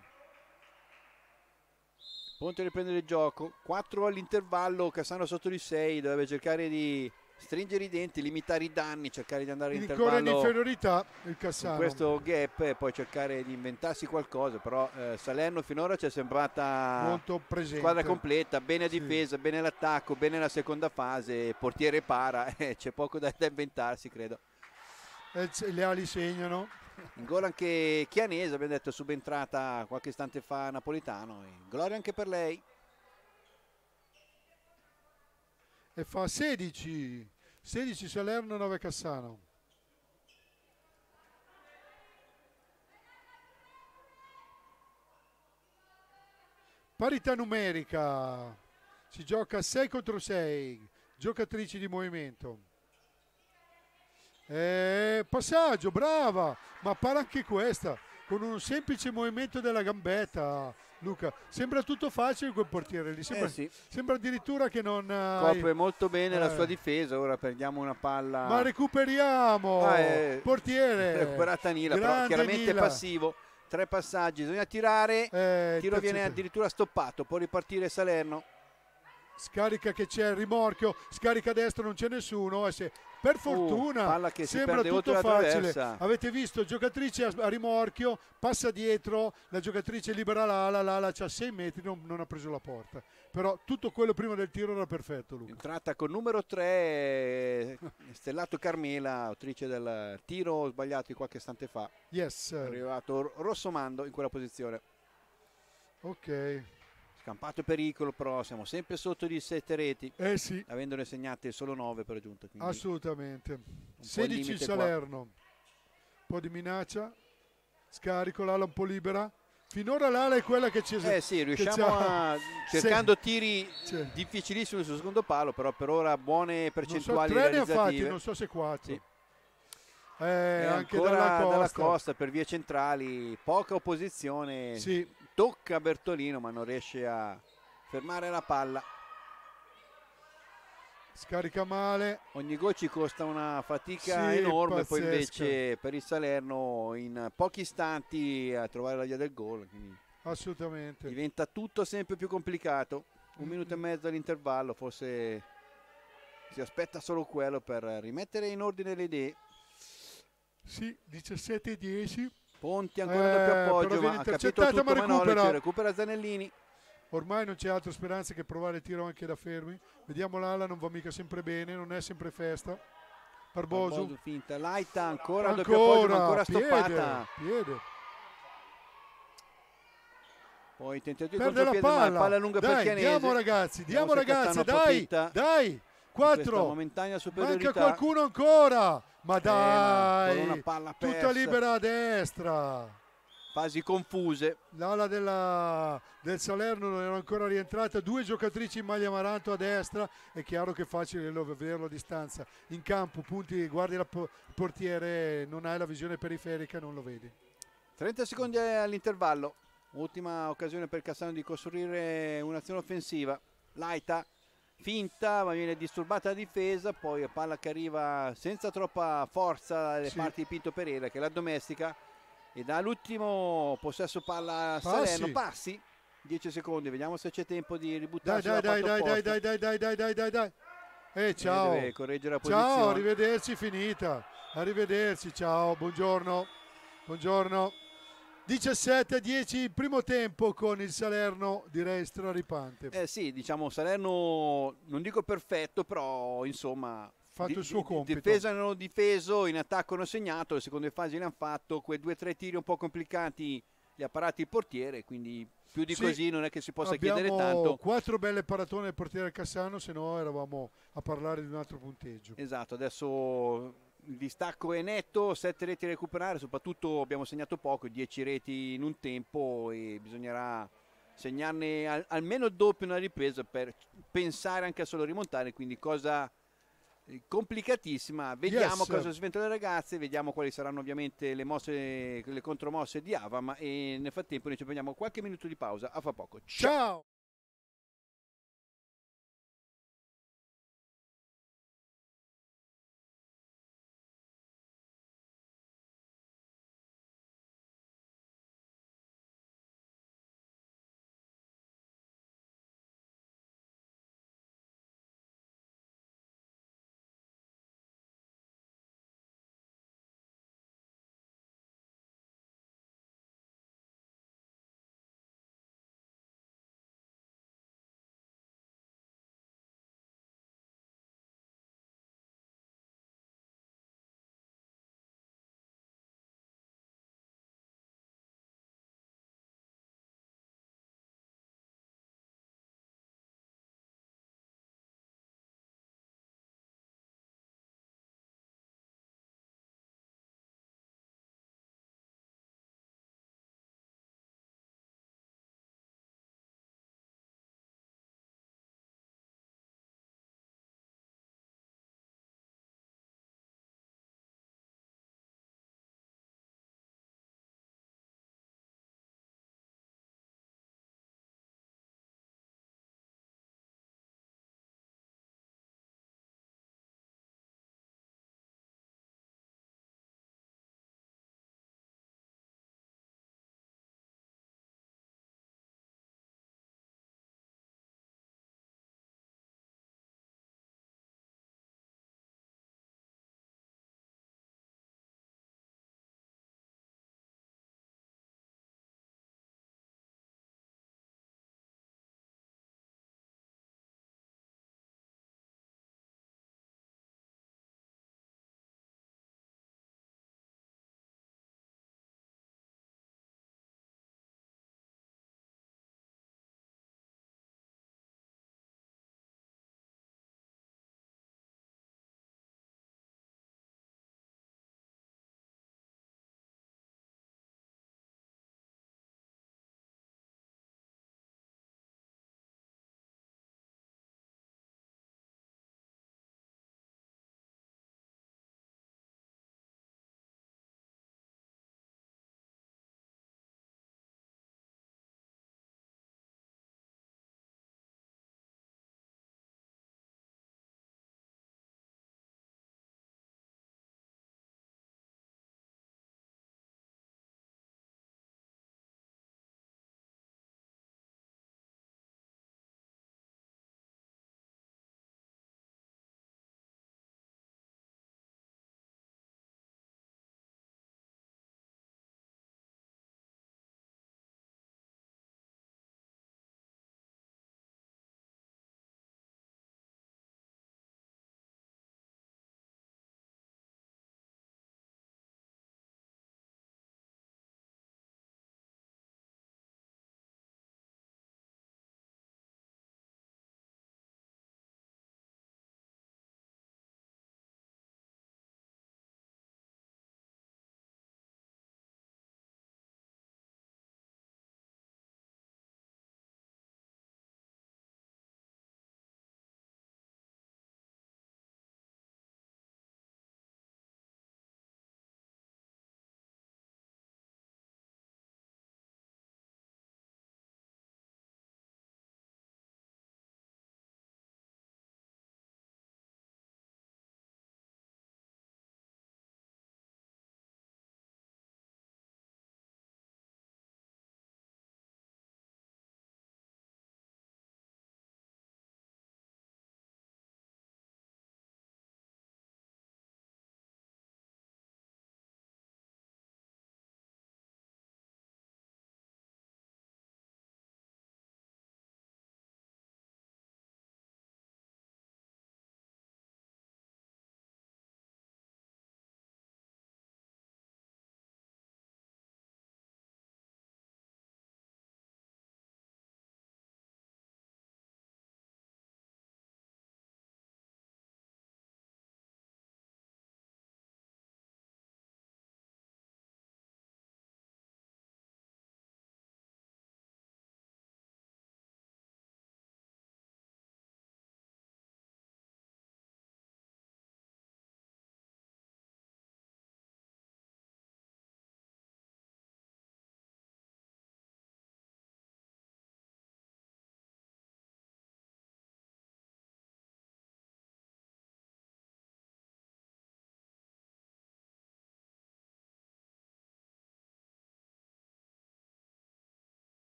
Ponte riprende il gioco, 4 all'intervallo, Cassano sotto di 6, dovrebbe cercare di stringere i denti, limitare i danni, cercare di andare in intervallo di inferiorità il Cassano. In questo gap e poi cercare di inventarsi qualcosa, però eh, Salerno finora ci è sembrata molto presente. squadra completa, bene a difesa, sì. bene all'attacco, bene alla seconda fase, portiere para, eh, c'è poco da, da inventarsi credo. Eh, e le ali segnano. In gol anche Chianese, abbiamo detto, subentrata qualche istante fa Napolitano. Gloria anche per lei. E fa 16 16 Salerno, 9 Cassano. Parità numerica, si gioca 6 contro 6, giocatrici di movimento. E eh, passaggio, brava, ma para anche questa, con un semplice movimento della gambetta Luca. Sembra tutto facile quel portiere lì, sembra, eh sì. sembra addirittura che non... Eh, Copre molto bene eh. la sua difesa, ora perdiamo una palla... Ma recuperiamo! Ah, eh. Portiere! Recuperata Nila, Grande però chiaramente Nila. passivo. Tre passaggi, bisogna tirare, eh, il tiro viene addirittura stoppato, può ripartire Salerno scarica che c'è il rimorchio, scarica a destra, non c'è nessuno e per uh, fortuna uh, sembra tutto facile avete visto giocatrice a, a rimorchio passa dietro la giocatrice libera l'ala l'ala c'ha 6 metri non, non, ha preso la porta però tutto quello prima del tiro era perfetto Luca. entrata con numero 3 eh, Stellato Carmela autrice del tiro sbagliato di qualche istante fa yes. è arrivato Rossomando in quella posizione ok scampato pericolo però siamo sempre sotto di 7 reti eh sì. avendone segnate solo 9 per giunta assolutamente 16 Salerno qua. un po' di minaccia scarico l'ala un po' libera finora l'ala è quella che ci eh sì riusciamo a cercando sì. tiri sì. difficilissimi sul secondo palo però per ora buone percentuali non so, tre ne ha fatti non so se quattro. sì. eh, anche dalla costa. dalla costa per vie centrali poca opposizione sì tocca Bertolino ma non riesce a fermare la palla scarica male ogni gol ci costa una fatica sì, enorme pazzesca. poi invece per il Salerno in pochi istanti a trovare la via del gol assolutamente diventa tutto sempre più complicato un mm-hmm. minuto e mezzo all'intervallo forse si aspetta solo quello per rimettere in ordine le idee sì 17-10 Ponti ancora eh, doppio appoggio, ma ha capito tutto ma recupera. Manolio, recupera Zanellini. Ormai non c'è altra speranza che provare il tiro anche da fermi. Vediamo l'ala, non va mica sempre bene, non è sempre festa. Barboso. Barboso finta, Laita ancora, ancora doppio appoggio, ancora piede, stoppata. Piede. Poi tentativo di la palla, ma palla lunga dai, per Chianese. Diamo ragazzi, diamo ragazzi, dai, dai. 4. Manca qualcuno ancora. Ma dai, eh, ma una palla persa. tutta libera a destra. Fasi confuse. L'ala della, del Salerno non era ancora rientrata, due giocatrici in maglia maranto a destra, è chiaro che è facile vederlo a distanza. In campo, punti, guardi il portiere, non hai la visione periferica, non lo vedi. 30 secondi all'intervallo, ultima occasione per Cassano di costruire un'azione offensiva. Laita finta ma viene disturbata la difesa poi palla che arriva senza troppa forza dalle sì. parti di Pinto Pereira che la domestica e dall'ultimo possesso palla Salerno passi 10 secondi vediamo se c'è tempo di ributtare dai dai dai dai, dai dai dai dai dai dai dai eh, eh ciao deve correggere la posizione ciao arrivederci finita arrivederci ciao buongiorno buongiorno 17-10 a il primo tempo con il Salerno direi straripante. Eh sì, diciamo Salerno non dico perfetto, però insomma fatto di, il suo compito. Difesa hanno difeso, in attacco hanno segnato, le seconde fasi le hanno fatto, quei due o tre tiri un po' complicati li ha parati il portiere, quindi più di sì, così non è che si possa chiedere tanto. Quattro belle paratone del portiere Cassano, se no eravamo a parlare di un altro punteggio. Esatto, adesso il distacco è netto, 7 reti da recuperare, soprattutto abbiamo segnato poco, 10 reti in un tempo e bisognerà segnarne al, almeno il doppio una ripresa per pensare anche a solo rimontare, quindi cosa eh, complicatissima. Vediamo yes. cosa sventano le ragazze, vediamo quali saranno ovviamente le mosse, le contromosse di Avam e eh, nel frattempo noi ci prendiamo qualche minuto di pausa, a fra poco. Ciao! Ciao.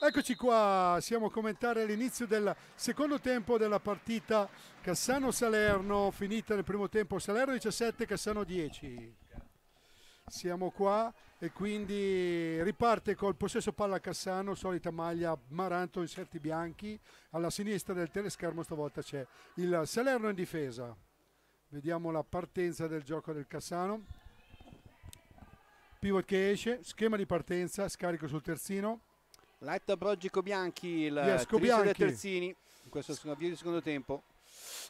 Eccoci qua, siamo a commentare l'inizio del secondo tempo della partita Cassano-Salerno, finita nel primo tempo Salerno 17, Cassano 10. Siamo qua e quindi riparte col possesso palla Cassano, solita maglia Maranto inserti bianchi, alla sinistra del teleschermo stavolta c'è il Salerno in difesa. Vediamo la partenza del gioco del Cassano. Pivot che esce, schema di partenza, scarico sul terzino Light Brogico Bianchi, il Biesco Bianchi. Terzini, in questo avvio di secondo tempo.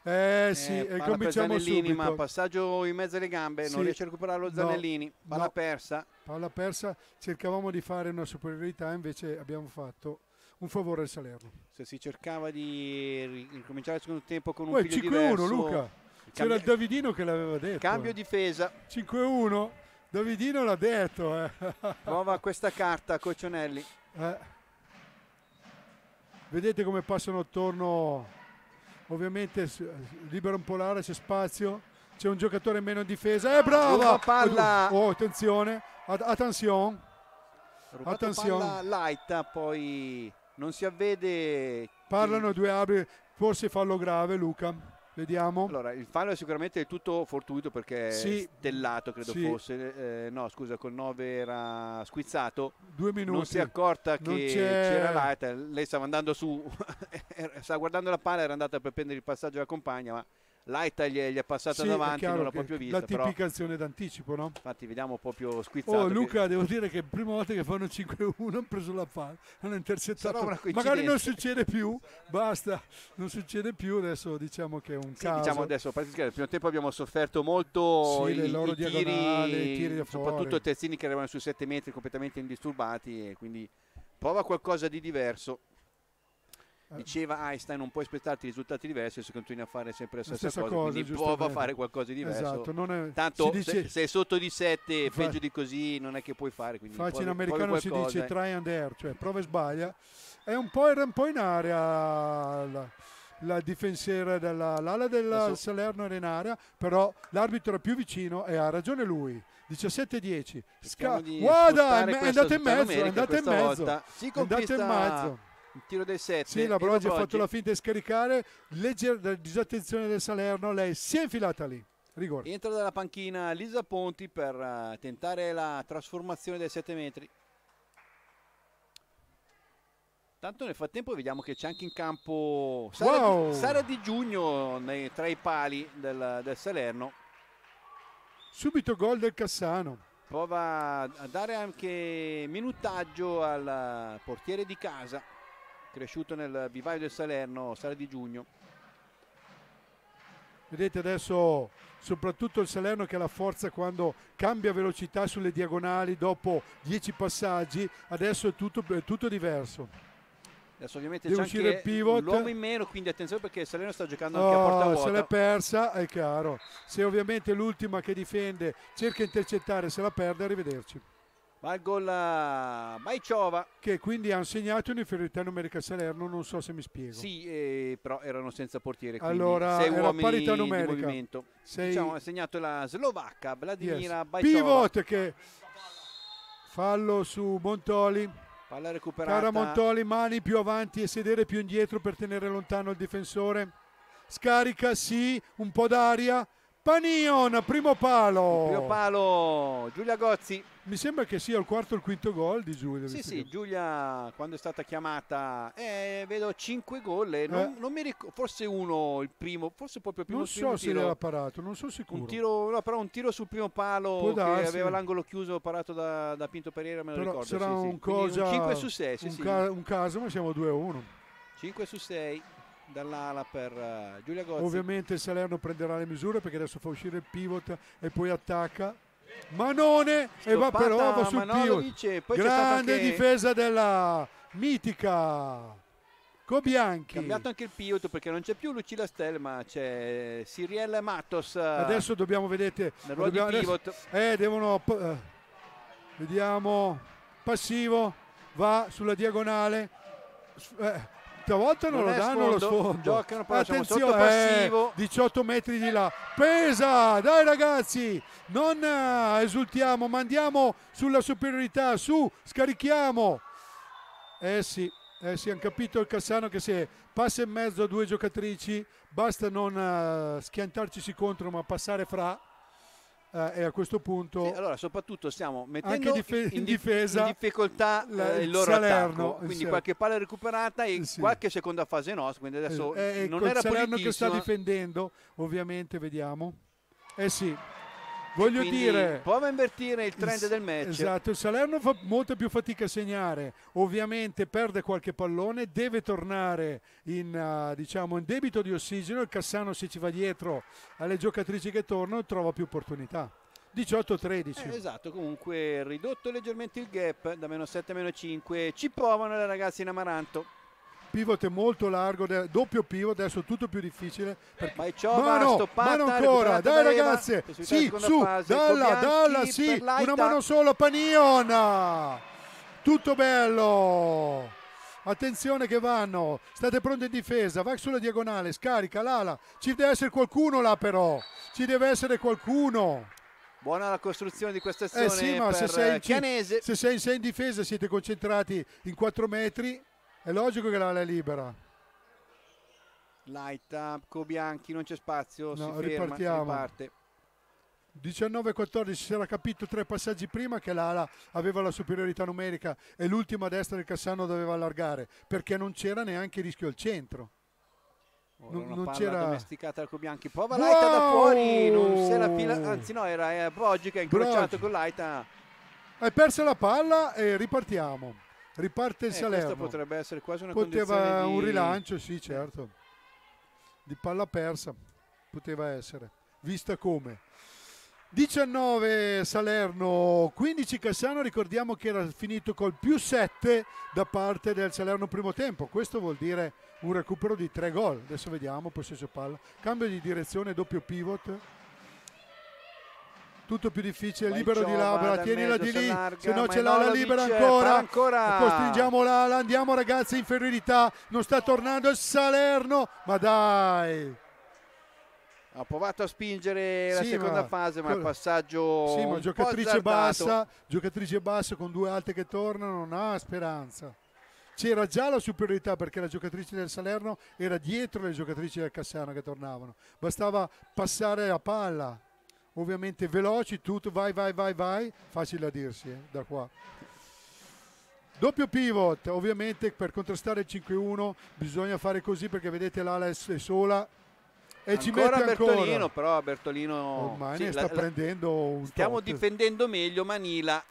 Eh, eh sì, eh, e cominciamo subito. ma passaggio in mezzo alle gambe, sì. non riesce a recuperarlo Zanellini, no, palla no. persa. Palla persa, cercavamo di fare una superiorità, invece abbiamo fatto un favore al Salerno. Se si cercava di ricominciare il secondo tempo con un Beh, 5-1 diverso, Luca, c'era il Davidino che l'aveva detto. Cambio difesa. 5-1, Davidino l'ha detto. Eh. Prova questa carta Coccionelli. Eh vedete come passano attorno ovviamente libero un polare c'è spazio c'è un giocatore meno in difesa e eh, brava Una palla oh attenzione attenzione attenzione palla light poi non si avvede parlano due abri forse fallo grave Luca Vediamo. Allora, il fallo è sicuramente tutto fortuito perché sì. stellato, credo sì. fosse. Eh, no, scusa, col 9 era squizzato. Due minuti. Non si è accorta che c'era Leiter. Eh, lei stava andando su, stava guardando la palla, era andata per prendere il passaggio alla compagna, ma Laita gli, è, gli è passata sì, davanti, è non l'ha proprio vista. La tipificazione d'anticipo, no? Infatti, vediamo proprio squizzato. Oh, Luca, che... devo dire che è la prima volta che fanno 5-1 hanno preso la palla, hanno intercettato. Magari non succede più, basta, non succede più. Adesso diciamo che è un sì, caso. Diciamo adesso, praticamente, nel primo tempo abbiamo sofferto molto sì, i, i, tiri, i tiri soprattutto i terzini che arrivano sui 7 metri completamente indisturbati. E quindi prova qualcosa di diverso. Diceva Einstein non puoi aspettarti risultati diversi se continui a fare sempre la stessa, stessa cosa, cosa, quindi prova a fare qualcosa di diverso. Esatto, è, Tanto dice, se, se, è sotto di 7 e peggio di così non è che puoi fare. Quindi facile in americano si dice eh. try and err, cioè prova e sbaglia. È un po', era un po' in aria la, la difensera dell'ala della Salerno era in aria però l'arbitro era più vicino e ha ragione lui. 17-10. Guarda, è andata in mezzo, è andata in mezzo. Si conquista... Andate in mezzo tiro del 7 sì la Broggi ha fatto la finta di scaricare leggera disattenzione del Salerno lei si è infilata lì rigore entra dalla panchina Lisa Ponti per eh, tentare la trasformazione dei 7 metri Tanto nel frattempo vediamo che c'è anche in campo Sara, wow. di, Sara di Giugno nei, tra i pali del, del Salerno. Subito gol del Cassano. Prova a dare anche minutaggio al eh, portiere di casa cresciuto nel vivaio del Salerno, Sara Di Giugno. Vedete adesso soprattutto il Salerno che ha la forza quando cambia velocità sulle diagonali dopo dieci passaggi, adesso è tutto, è tutto diverso. Adesso ovviamente Deve c'è anche pivot. l'uomo in meno, quindi attenzione perché il Salerno sta giocando anche a oh, porta vuota. Se l'è persa, è chiaro. Se ovviamente l'ultima che difende cerca di intercettare, se la perde, arrivederci va al gol Maiciova che quindi ha segnato un'inferiorità numerica a Salerno non so se mi spiego sì eh, però erano senza portiere allora sei era parità numerica sei... diciamo, ha segnato la slovacca Vladimira yes. pivot che fallo su Montoli palla recuperata cara Montoli mani più avanti e sedere più indietro per tenere lontano il difensore scarica sì un po' d'aria Panion, primo palo. Primo palo, Giulia Gozzi. Mi sembra che sia il quarto o il quinto gol di Giulia. Sì, sì, che... Giulia quando è stata chiamata, eh, vedo cinque gol, eh. non, non, mi ricordo, forse uno, il primo, forse proprio il primo. Non so se l'aveva parato, non sono sicuro. Un tiro, no, però un tiro sul primo palo Può che darsi. aveva l'angolo chiuso parato da, da, Pinto Pereira, me lo però ricordo. Sarà sì, un sì. cosa... Un 5 su 6, sì, un, ca un, caso, ma siamo 2 a 1. 5 su 6 dall'ala per eh, Giulia Gozzi. Ovviamente il Salerno prenderà le misure perché adesso fa uscire il pivot e poi attacca. Manone Stoppata, e va però va sul Manolovic, pivot. Grande anche... difesa della mitica Cobianchi. Cambiato anche il pivot perché non c'è più Lucilla Stel ma c'è Siriella e Matos. Eh, adesso dobbiamo vedere. nel ruolo dobbiamo, di pivot. Adesso, eh, devono eh, vediamo passivo va sulla diagonale eh, volta non, non lo danno lo sfondo. Giocano, poi Attenzione, eh, 18 metri di là. Pesa, dai ragazzi, non eh, esultiamo, mandiamo sulla superiorità, su, scarichiamo. Eh sì, eh sì, hanno capito il Cassano che se passa in mezzo a due giocatrici basta non uh, eh, schiantarci contro ma passare fra eh, e a questo punto sì, allora soprattutto stiamo mettendo dife- in, difesa in difficoltà la, eh, il loro Salerno, attacco quindi sì. qualche palla recuperata e eh, sì. qualche seconda fase nostra quindi adesso eh, eh non era Salerno che sta difendendo ovviamente vediamo eh sì Voglio Quindi dire, prova a invertire il trend del match. Esatto, il Salerno fa molta più fatica a segnare, ovviamente perde qualche pallone, deve tornare in, uh, diciamo, in debito di ossigeno, il Cassano se ci va dietro alle giocatrici che tornano trova più opportunità. 18-13. Eh, esatto, comunque ridotto leggermente il gap da meno 7 a meno 5. Ci provano le ragazze in amaranto pivot è molto largo, doppio pivot, adesso tutto più difficile. Eh, ma Perché... Maiciova, mano, stoppata, mano ancora, dai ragazze, sì, su, fase, dalla, dalla, sì, una mano solo, Panion, tutto bello. Attenzione che vanno, state pronti in difesa, vai sulla diagonale, scarica l'ala, ci deve essere qualcuno là però, ci deve essere qualcuno. Buona la costruzione di questa azione eh sì, ma se sei, in, se sei in difesa siete concentrati in 4 metri, è logico che l'ala è libera. Light Cobianchi, non c'è spazio, no, si ferma, ripartiamo. si 19-14 si era capito tre passaggi prima che l'ala aveva la superiorità numerica e l'ultima destra del Cassano doveva allargare perché non c'era neanche rischio al centro. Ora non, non c'era domesticata al Cobianchi, prova wow! Laita da fuori, non se la fila, anzi no, era eh, Broggi che ha incrociato Broggi. con Laita. Hai perso la palla e ripartiamo riparte il eh, Salerno. Questa potrebbe essere quasi una Poteva di... un rilancio, sì, certo. Di palla persa poteva essere, vista come. 19 Salerno, 15 Cassano, ricordiamo che era finito col più 7 da parte del Salerno primo tempo, questo vuol dire un recupero di 3 gol, adesso vediamo, possesso palla, cambio di direzione, doppio pivot, tutto più difficile, libero di Labra, tienila di lì, larga, se no ce l'ha la libera dice, ancora, ancora. l'ala, andiamo ragazzi, inferiorità, non sta tornando il Salerno, ma dai! Ha provato a spingere la sì, seconda ma, fase, ma il passaggio Sì, ma giocatrice bassa, giocatrice bassa con due alte che tornano, non ha speranza. C'era già la superiorità perché la giocatrice del Salerno era dietro le giocatrici del Cassano che tornavano. Bastava passare la palla, ovviamente veloci, tutto, vai, vai, vai, vai, facile a dirsi eh, da qua. Doppio pivot, ovviamente per contrastare il 5-1 bisogna fare così perché vedete l'ala è sola e ancora ci mette Bertolino, ancora. però Bertolino Ormai sì, sta la, prendendo un Stiamo tot. difendendo meglio Manila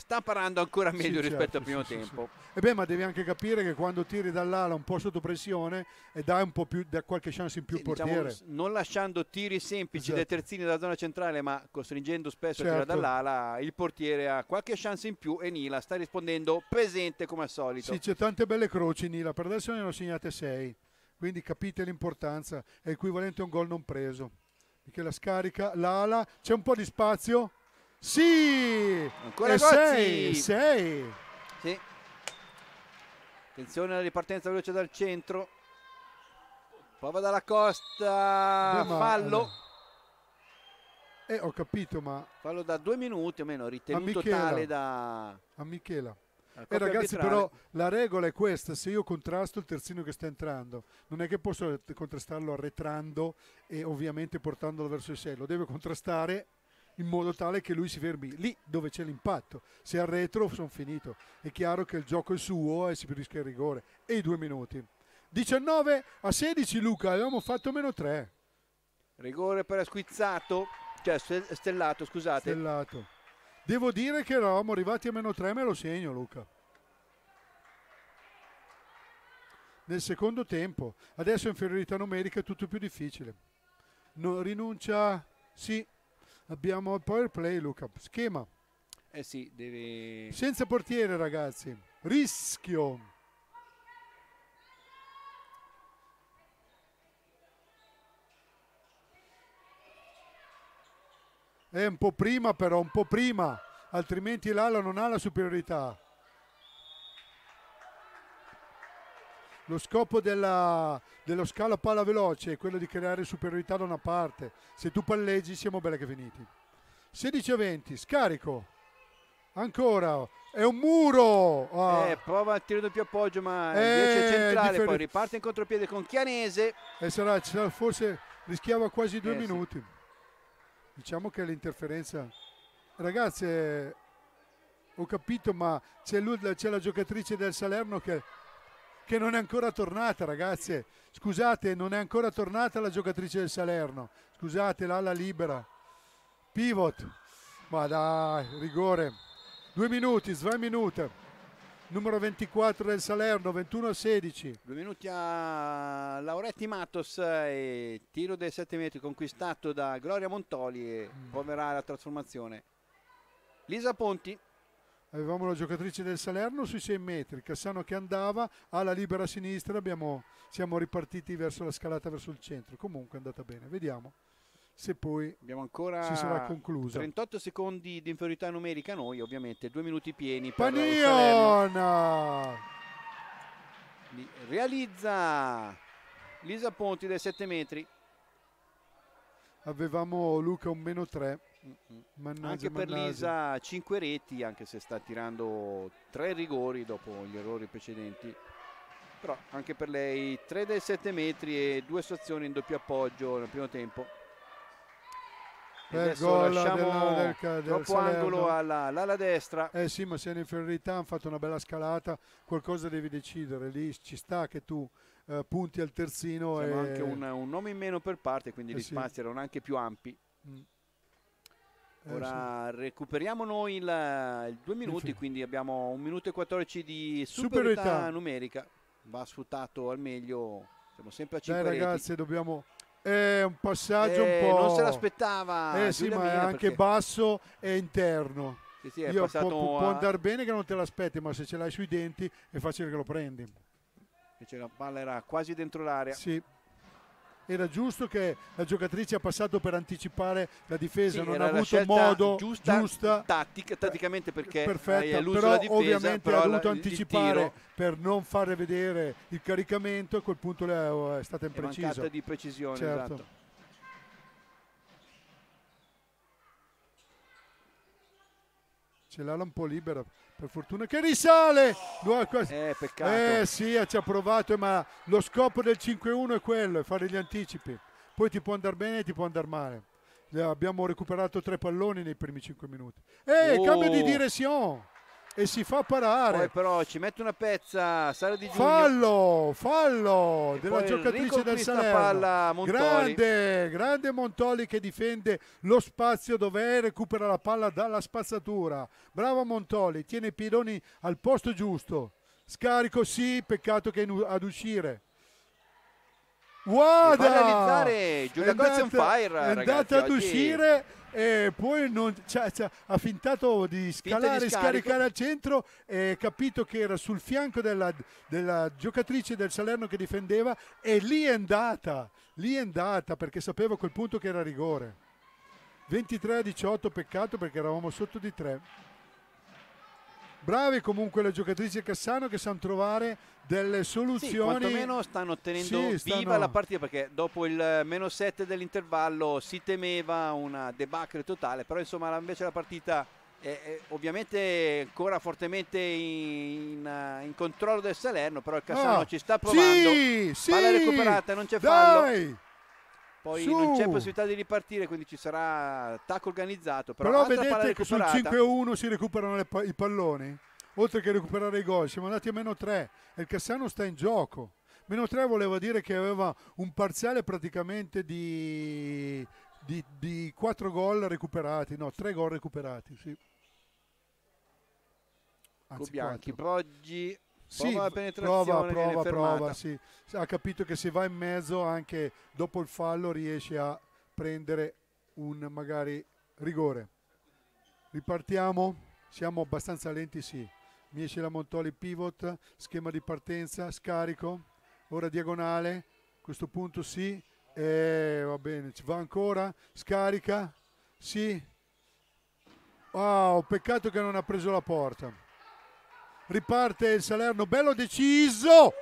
sta parando ancora meglio certo, sì, rispetto certo, al primo sì, tempo. Sì, e beh, ma devi anche capire che quando tiri dall'ala un po' sotto pressione e dai un po' più, da qualche chance in più sì, diciamo portiere. Diciamo, non lasciando tiri semplici esatto. dai terzini della zona centrale, ma costringendo spesso certo. a tirare certo. dall'ala, il portiere ha qualche chance in più e Nila sta rispondendo presente come al solito. Sì, c'è tante belle croci Nila, per adesso ne hanno segnate 6, quindi capite l'importanza, è equivalente a un gol non preso. Che la scarica l'ala, c'è un po' di spazio sì! Ancora 6, 6. Sì. Attenzione alla ripartenza veloce dal centro. Prova dalla costa, ma, fallo. Eh, ho capito, ma... Fallo da due minuti o meno, ritenuto a Michela, tale da... A Michela. eh, ragazzi, però la regola è questa: se io contrasto il terzino che sta entrando, non è che posso contrastarlo arretrando e ovviamente portandolo verso il sé, lo deve contrastare in modo tale che lui si fermi lì dove c'è l'impatto. Se al retro sono finito. È chiaro che il gioco è suo e si rischia il rigore. E i due minuti. 19 a 16 Luca, avevamo fatto meno 3. Rigore per squizzato, cioè stellato, scusate. Stellato. Devo dire che eravamo arrivati a meno 3, me lo segno Luca. Nel secondo tempo, adesso inferiorità numerica è tutto più difficile. No, rinuncia, sì, Abbiamo il power play, Luca. Schema. Eh sì, deve... Senza portiere, ragazzi. Rischio. È un po' prima però, un po' prima, altrimenti l'ala non ha la superiorità. Lo scopo della, dello scalo a palla veloce è quello di creare superiorità da una parte. Se tu palleggi siamo belle che finiti. 16 a 20, scarico. Ancora, è un muro! Ah. Eh, prova il tiro doppio appoggio, ma eh, a centrale, differen- poi riparte in contropiede con Chianese. E sarà, forse rischiava quasi due eh, minuti. Sì. Diciamo che l'interferenza... Ragazzi, ho capito, ma c'è, lui, c'è la giocatrice del Salerno che che non è ancora tornata ragazze scusate non è ancora tornata la giocatrice del Salerno scusate l'alla libera pivot ma dai rigore due minuti due minuti numero 24 del Salerno 21 a 16 due minuti a Lauretti Matos e tiro dei 7 metri conquistato da Gloria Montoli e mm. proverà la trasformazione Lisa Ponti avevamo la giocatrice del Salerno sui 6 metri, Cassano che andava, alla libera sinistra abbiamo, siamo ripartiti verso la scalata verso il centro, comunque è andata bene, vediamo se poi abbiamo ancora si sarà conclusa 38 secondi di inferiorità numerica noi ovviamente, due minuti pieni per Paniona! realizza Lisa Ponti dai 7 metri avevamo Luca un meno 3 Mannaggia, anche per mannaggia. Lisa 5 reti, anche se sta tirando 3 rigori dopo gli errori precedenti. Però anche per lei 3 dei 7 metri e 2 stazioni in doppio appoggio nel primo tempo. per adesso lasciamo del, del, troppo del angolo all'ala alla destra. Eh sì, ma siamo in inferiorità, hanno fatto una bella scalata, qualcosa devi decidere, lì ci sta che tu eh, punti al terzino. Siamo e... anche un, un, nome in meno per parte, quindi eh gli sì. spazi erano anche più ampi. Mm. Eh, Ora recuperiamo noi il, due minuti, quindi abbiamo un minuto e 14 di superiorità, superiorità. numerica. Va sfruttato al meglio, siamo sempre a 5 Dai, reti. ragazzi, dobbiamo... È un passaggio eh, un po'... Non se l'aspettava. Eh sì, Giulia ma è anche perché... basso e interno. Sì, sì, Io passato può, può andare bene che non te l'aspetti, ma se ce l'hai sui denti è facile che lo prendi. Invece la palla era quasi dentro l'area. Sì era giusto che la giocatrice ha passato per anticipare la difesa, sì, non ha avuto modo giusta, giusta tattica, tatticamente perché perfetta, hai però difesa, ovviamente però ha dovuto la, anticipare per non fare vedere il caricamento a quel punto oh, è stata imprecisa. È di precisione, certo. esatto. Ce l'ha un po' libera per fortuna che risale eh peccato eh sì eh, ci ha provato ma lo scopo del 5-1 è quello è fare gli anticipi poi ti può andare bene ti può andare male eh, abbiamo recuperato tre palloni nei primi 5 minuti e oh. cambio di oh. direzione e si fa parare. Poi però ci mette una pezza, Sara Di Giugno. Fallo, fallo e della giocatrice del Salerno. Grande, grande Montoli che difende lo spazio dove è, recupera la palla dalla spazzatura. Brava Montoli, tiene i piloni al posto giusto. Scarico sì, peccato che è ad uscire. Guarda! Fa realizzare Giulia on fire, È andata ad uscire e poi non, cioè, cioè, ha fintato di scalare, di scaricare al centro e capito che era sul fianco della, della giocatrice del Salerno che difendeva e lì è andata, lì è andata perché sapeva a quel punto che era rigore. 23 a 18, peccato perché eravamo sotto di 3. Bravi comunque le giocatrici a Cassano che sanno trovare delle soluzioni. Sì, quantomeno stanno tenendo sì, stanno... viva la partita perché dopo il meno 7 dell'intervallo si temeva una debacle totale, però insomma invece la partita è, ovviamente ancora fortemente in, in, controllo del Salerno, però il Cassano no. ci sta provando. Sì, sì, palla recuperata, non c'è fallo. Dai poi Su. non c'è possibilità di ripartire, quindi ci sarà attacco organizzato. Però, però vedete che sul 5-1 si recuperano pa- i palloni, oltre che recuperare i gol, siamo andati a meno 3 e il Cassano sta in gioco. Meno 3 voleva dire che aveva un parziale praticamente di, di, di 4 gol recuperati, no, 3 gol recuperati, sì. Anzi, Bianchi, Broggi, sì, prova la penetrazione. Prova, prova, prova. Sì. Ha capito che se va in mezzo anche dopo il fallo riesce a prendere un magari rigore. Ripartiamo. Siamo abbastanza lenti, sì. mi esce la Montoli pivot, schema di partenza, scarico, ora diagonale, a questo punto sì, eh, va bene, ci va ancora, scarica, sì. Wow, peccato che non ha preso la porta riparte il Salerno, bello deciso,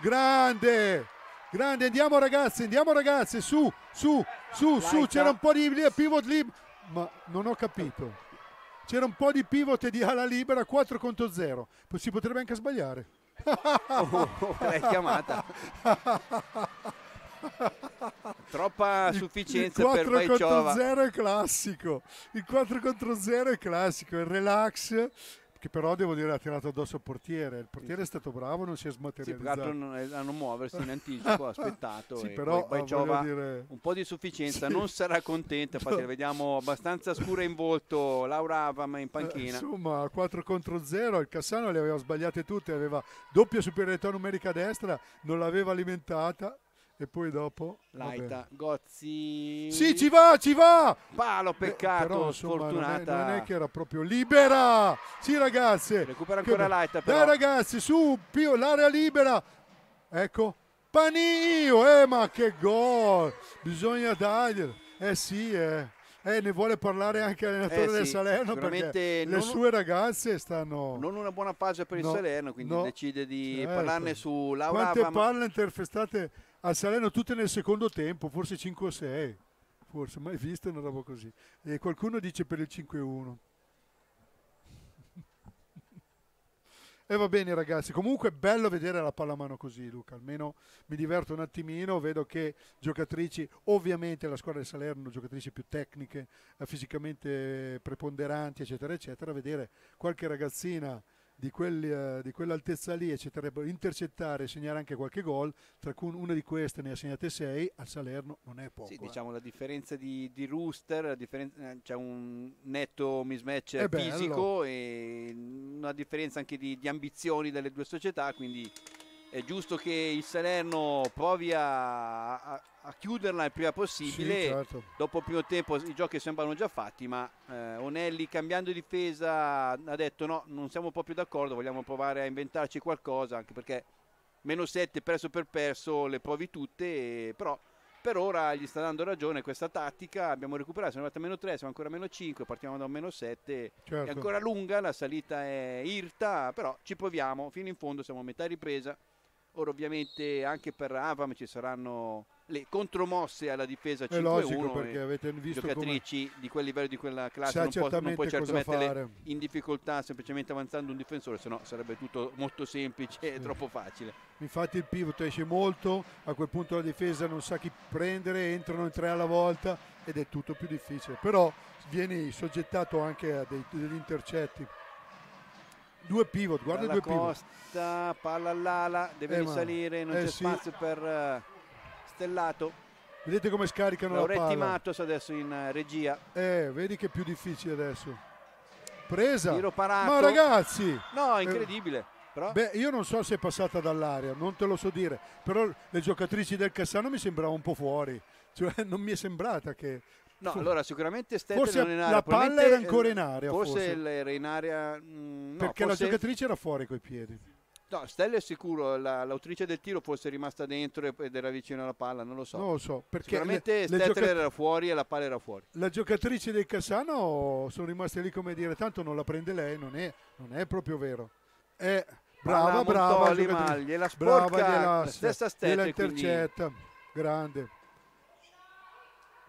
grande, grande, andiamo ragazzi, andiamo ragazzi, su, su, su, su, c'era un po' di pivot lì, ma non ho capito, c'era un po' di pivot di ala libera, 4 contro 0, si potrebbe anche sbagliare. oh, oh, oh l'hai chiamata. Troppa sufficienza il, il per Il 4 contro 0 è classico. Il 4 contro 0 è classico, il relax che però devo dire ha tirato addosso il portiere. Il portiere sì, è stato bravo, non si è smaterializzato. Sì, non, a non muoversi in anticipo, ha aspettato. Sì, però poi, poi ah, dire... un po' di sufficienza, sì. non sarà contenta, infatti la vediamo abbastanza scura in volto, Laura Avam in panchina. Eh, insomma, 4 contro 0, il Cassano le aveva sbagliate tutte, aveva doppia superiorità numerica a destra, non l'aveva alimentata, e poi dopo Laita, Gozzi sì ci va ci va palo eh, peccato Beh, però, insomma, sfortunata non è, non è, che era proprio libera sì ragazze recupera ancora che... Laita però. dai ragazzi su Pio l'area libera ecco Panio eh ma che gol bisogna dargli. eh sì eh eh, ne vuole parlare anche l'allenatore eh sì, del Salerno perché le sue ragazze stanno non una buona pagina per il no, Salerno quindi no, decide di certo. parlarne su Laura quante Ava, palle interfestate al Salerno tutte nel secondo tempo, forse 5 o 6, forse mai visto una roba così. E qualcuno dice per il 5-1. E va bene ragazzi, comunque è bello vedere la pallamano così Luca, almeno mi diverto un attimino, vedo che giocatrici, ovviamente la squadra di Salerno, giocatrici più tecniche, eh, fisicamente preponderanti eccetera eccetera, vedere qualche ragazzina di, quel, eh, di, quell'altezza lì e ci intercettare e segnare anche qualche gol, tra cui una di queste ne ha segnate 6, al Salerno non è poco. Sì, eh. diciamo la differenza di, di Rooster, differen- eh, c'è un netto mismatch è eh fisico bello. e una differenza anche di, di ambizioni delle due società, quindi è giusto che il Salerno provi a, a, a chiuderla il prima possibile. Sì, certo. Dopo il primo tempo i giochi sembrano già fatti, ma eh, Onelli cambiando difesa ha detto no, non siamo proprio d'accordo, vogliamo provare a inventarci qualcosa, anche perché meno 7 perso per perso le provi tutte, e, però per ora gli sta dando ragione questa tattica, abbiamo recuperato, siamo arrivati a meno 3, siamo ancora a meno 5, partiamo da un meno 7, certo. è ancora lunga, la salita è irta, però ci proviamo, fino in fondo siamo a metà ripresa. Ora ovviamente anche per Avam ci saranno le contromosse alla difesa 5-1 è logico perché avete visto giocatrici come... di quel livello di quella classe non, può, non puoi certo metterle fare. in difficoltà semplicemente avanzando un difensore sennò sarebbe tutto molto semplice sì. e troppo facile infatti il pivot esce molto a quel punto la difesa non sa chi prendere entrano in tre alla volta ed è tutto più difficile però vieni soggettato anche a dei, degli intercetti due pivot, guarda i due costa, pivot. palla all'ala, deve eh, risalire, non eh, c'è sì. spazio per uh, Stellato. Vedete come scaricano Lauretti la palla. Matos adesso in eh, regia. Eh, vedi che è più difficile adesso. Presa. Tiro parato. Ma ragazzi! No, eh, incredibile. Eh, però... Beh, io non so se è passata dall'aria, non te lo so dire, però le giocatrici del Cassano mi sembravano un po' fuori, cioè non mi è sembrata che No, allora sicuramente Stefano forse non è in aria. La palla era ancora in area. Forse, forse. era in area. Mh, mm, no, Perché forse... la giocatrice era fuori coi piedi. No, Stella è sicuro, la, l'autrice del tiro fosse rimasta dentro ed era vicino alla palla, non lo so. Non lo so, perché Sicuramente Stella giocat- era fuori e la palla era fuori. La giocatrice del Cassano sono rimaste lì come dire, tanto non la prende lei, non è, non è proprio vero. È brava, Montoli, brava, Montoli, ma gliela sporca, brava, gliela, stessa Stella, gliela intercetta, quindi... grande.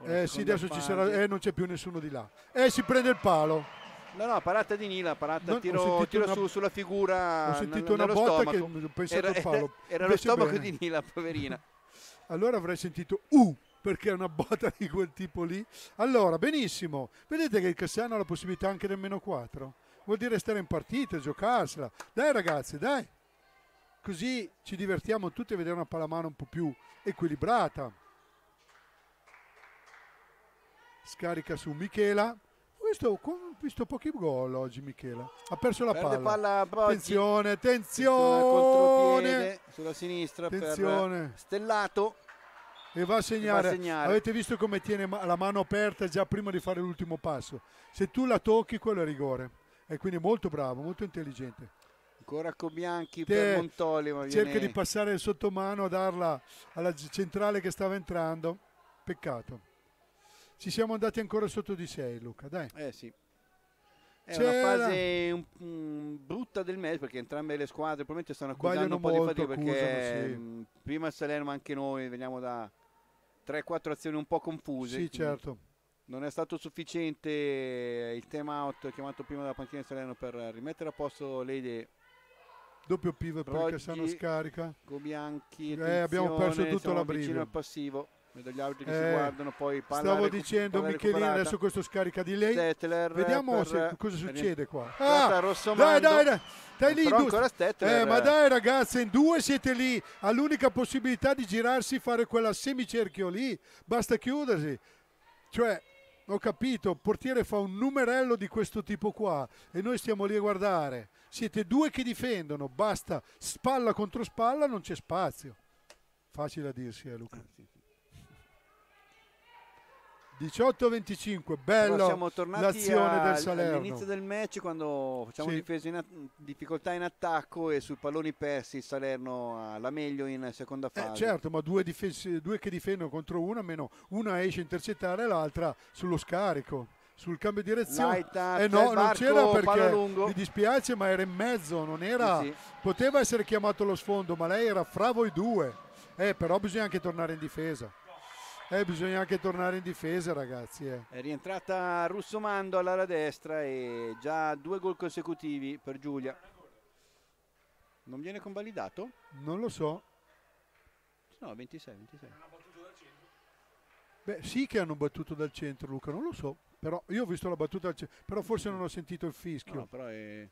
Eh sì, adesso ci sarà, eh, non c'è più nessuno di là. Eh, si prende il palo. No, no, parata di Nila, parata, non, tiro, tiro una, su, sulla figura. Ho sentito una botta stomaco. che ho pensato era, palo. Era, lo stomaco bene. di Nila, poverina. allora avrei sentito Uh, perché è una botta di quel tipo lì. Allora, benissimo. Vedete che il Cassiano ha la possibilità anche del meno 4. Vuol dire stare in partita, giocarsela. Dai ragazzi, dai. Così ci divertiamo tutti a vedere una pallamano un po' più equilibrata scarica su Michela. Ho visto, ho visto pochi gol oggi Michela. Ha perso la Perde palla. palla attenzione, attenzione. Sulla sinistra attenzione. Stellato. E va a, segnare. va a segnare. Avete visto come tiene la mano aperta già prima di fare l'ultimo passo. Se tu la tocchi, quello è rigore. E quindi molto bravo, molto intelligente. Ancora con Bianchi Te per Montoli. Ma cerca viene... di passare il sottomano a darla alla centrale che stava entrando. Peccato ci siamo andati ancora sotto di 6 Luca, dai. Eh sì. È una fase un, um, brutta del mese perché entrambe le squadre probabilmente stanno accusando un po' di fatica perché sì. mh, mm, prima Salerno ma anche noi veniamo da 3-4 azioni un po' confuse. Sì, certo. Non è stato sufficiente il time out chiamato prima dalla panchina di Salerno per rimettere a posto le idee. Doppio pivot perché Cassano scarica. Bianchi, eh, abbiamo perso tutta la briga. passivo gli altri che eh, si guardano poi palla stavo dicendo palla Michelin adesso questo scarica di lei Stettler vediamo se, cosa succede qua ah, dai dai dai dai lì ancora Stettler eh, ma dai ragazzi in due siete lì ha l'unica possibilità di girarsi fare quella semicerchio lì basta chiudersi cioè ho capito, il portiere fa un numerello di questo tipo qua e noi stiamo lì a guardare. Siete due che difendono, basta spalla contro spalla, non c'è spazio. Facile a dirsi, eh, Luca. Ah, 18-25, bello l'azione del Salerno. All'inizio del match quando facciamo sì. difesa in difficoltà in attacco e sui palloni persi il Salerno ha la meglio in seconda eh, fase. Eh, certo, ma due, due che difendono contro una, meno una esce a intercettare l'altra sullo scarico sul cambio di direzione e eh no, barco, non c'era perché mi dispiace ma era in mezzo non era, sì, sì. poteva essere chiamato lo sfondo ma lei era fra voi due eh, però bisogna anche tornare in difesa eh, bisogna anche tornare in difesa ragazzi. Eh. È rientrata Russomando all'ala destra e già due gol consecutivi per Giulia. Non viene convalidato? Non lo so. No, 26, 26. Beh, sì che hanno battuto dal centro Luca, non lo so. Però io ho visto la battuta al centro, però forse non ho sentito il fischio. No, però è...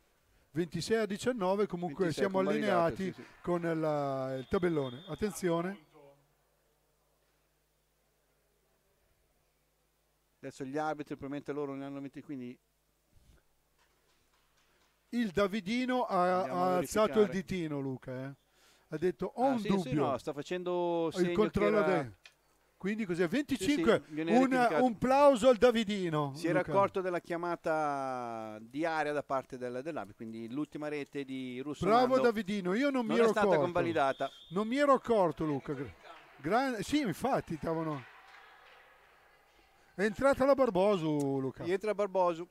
26 a 19 comunque siamo allineati sì, sì. con la, il tabellone. Attenzione. adesso gli arbitri probabilmente loro ne hanno 20 quindi il Davidino ha, ha alzato il ditino Luca eh. ha detto ho ah, un sì, dubbio sì, no, sta facendo il controllo era... De... quindi così 25 sì, un, un, plauso al Davidino si era accorto della chiamata di aria da parte del, dell'arbitro quindi l'ultima rete di Russo bravo Davidino io non, non mi ero accorto non è stata convalidata non mi ero accorto Luca Gran... sì infatti stavano è entrata la Barbosu, Luca. entra Barbosu.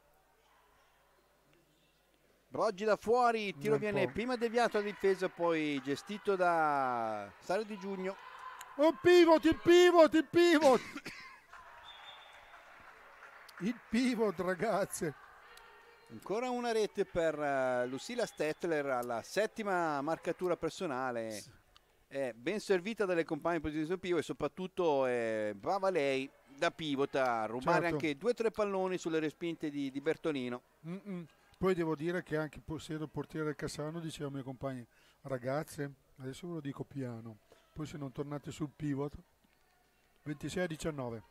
Broggi da fuori, tiro viene prima deviato alla difesa, poi gestito da Sario Di Giugno. Un oh, pivot, il pivot, il pivot! il pivot, ragazze. Ancora una rete per eh, Lucilla Stettler alla settima marcatura personale. È ben servita dalle compagne in posizione pivot e soprattutto eh, brava lei da pivota, rubare certo. anche due o tre palloni sulle respinte di, di Bertonino. Mm-mm. Poi devo dire che anche se ero portiere del Cassano dicevo ai miei compagni, ragazze, adesso ve lo dico piano, poi se non tornate sul pivot, 26 a 19.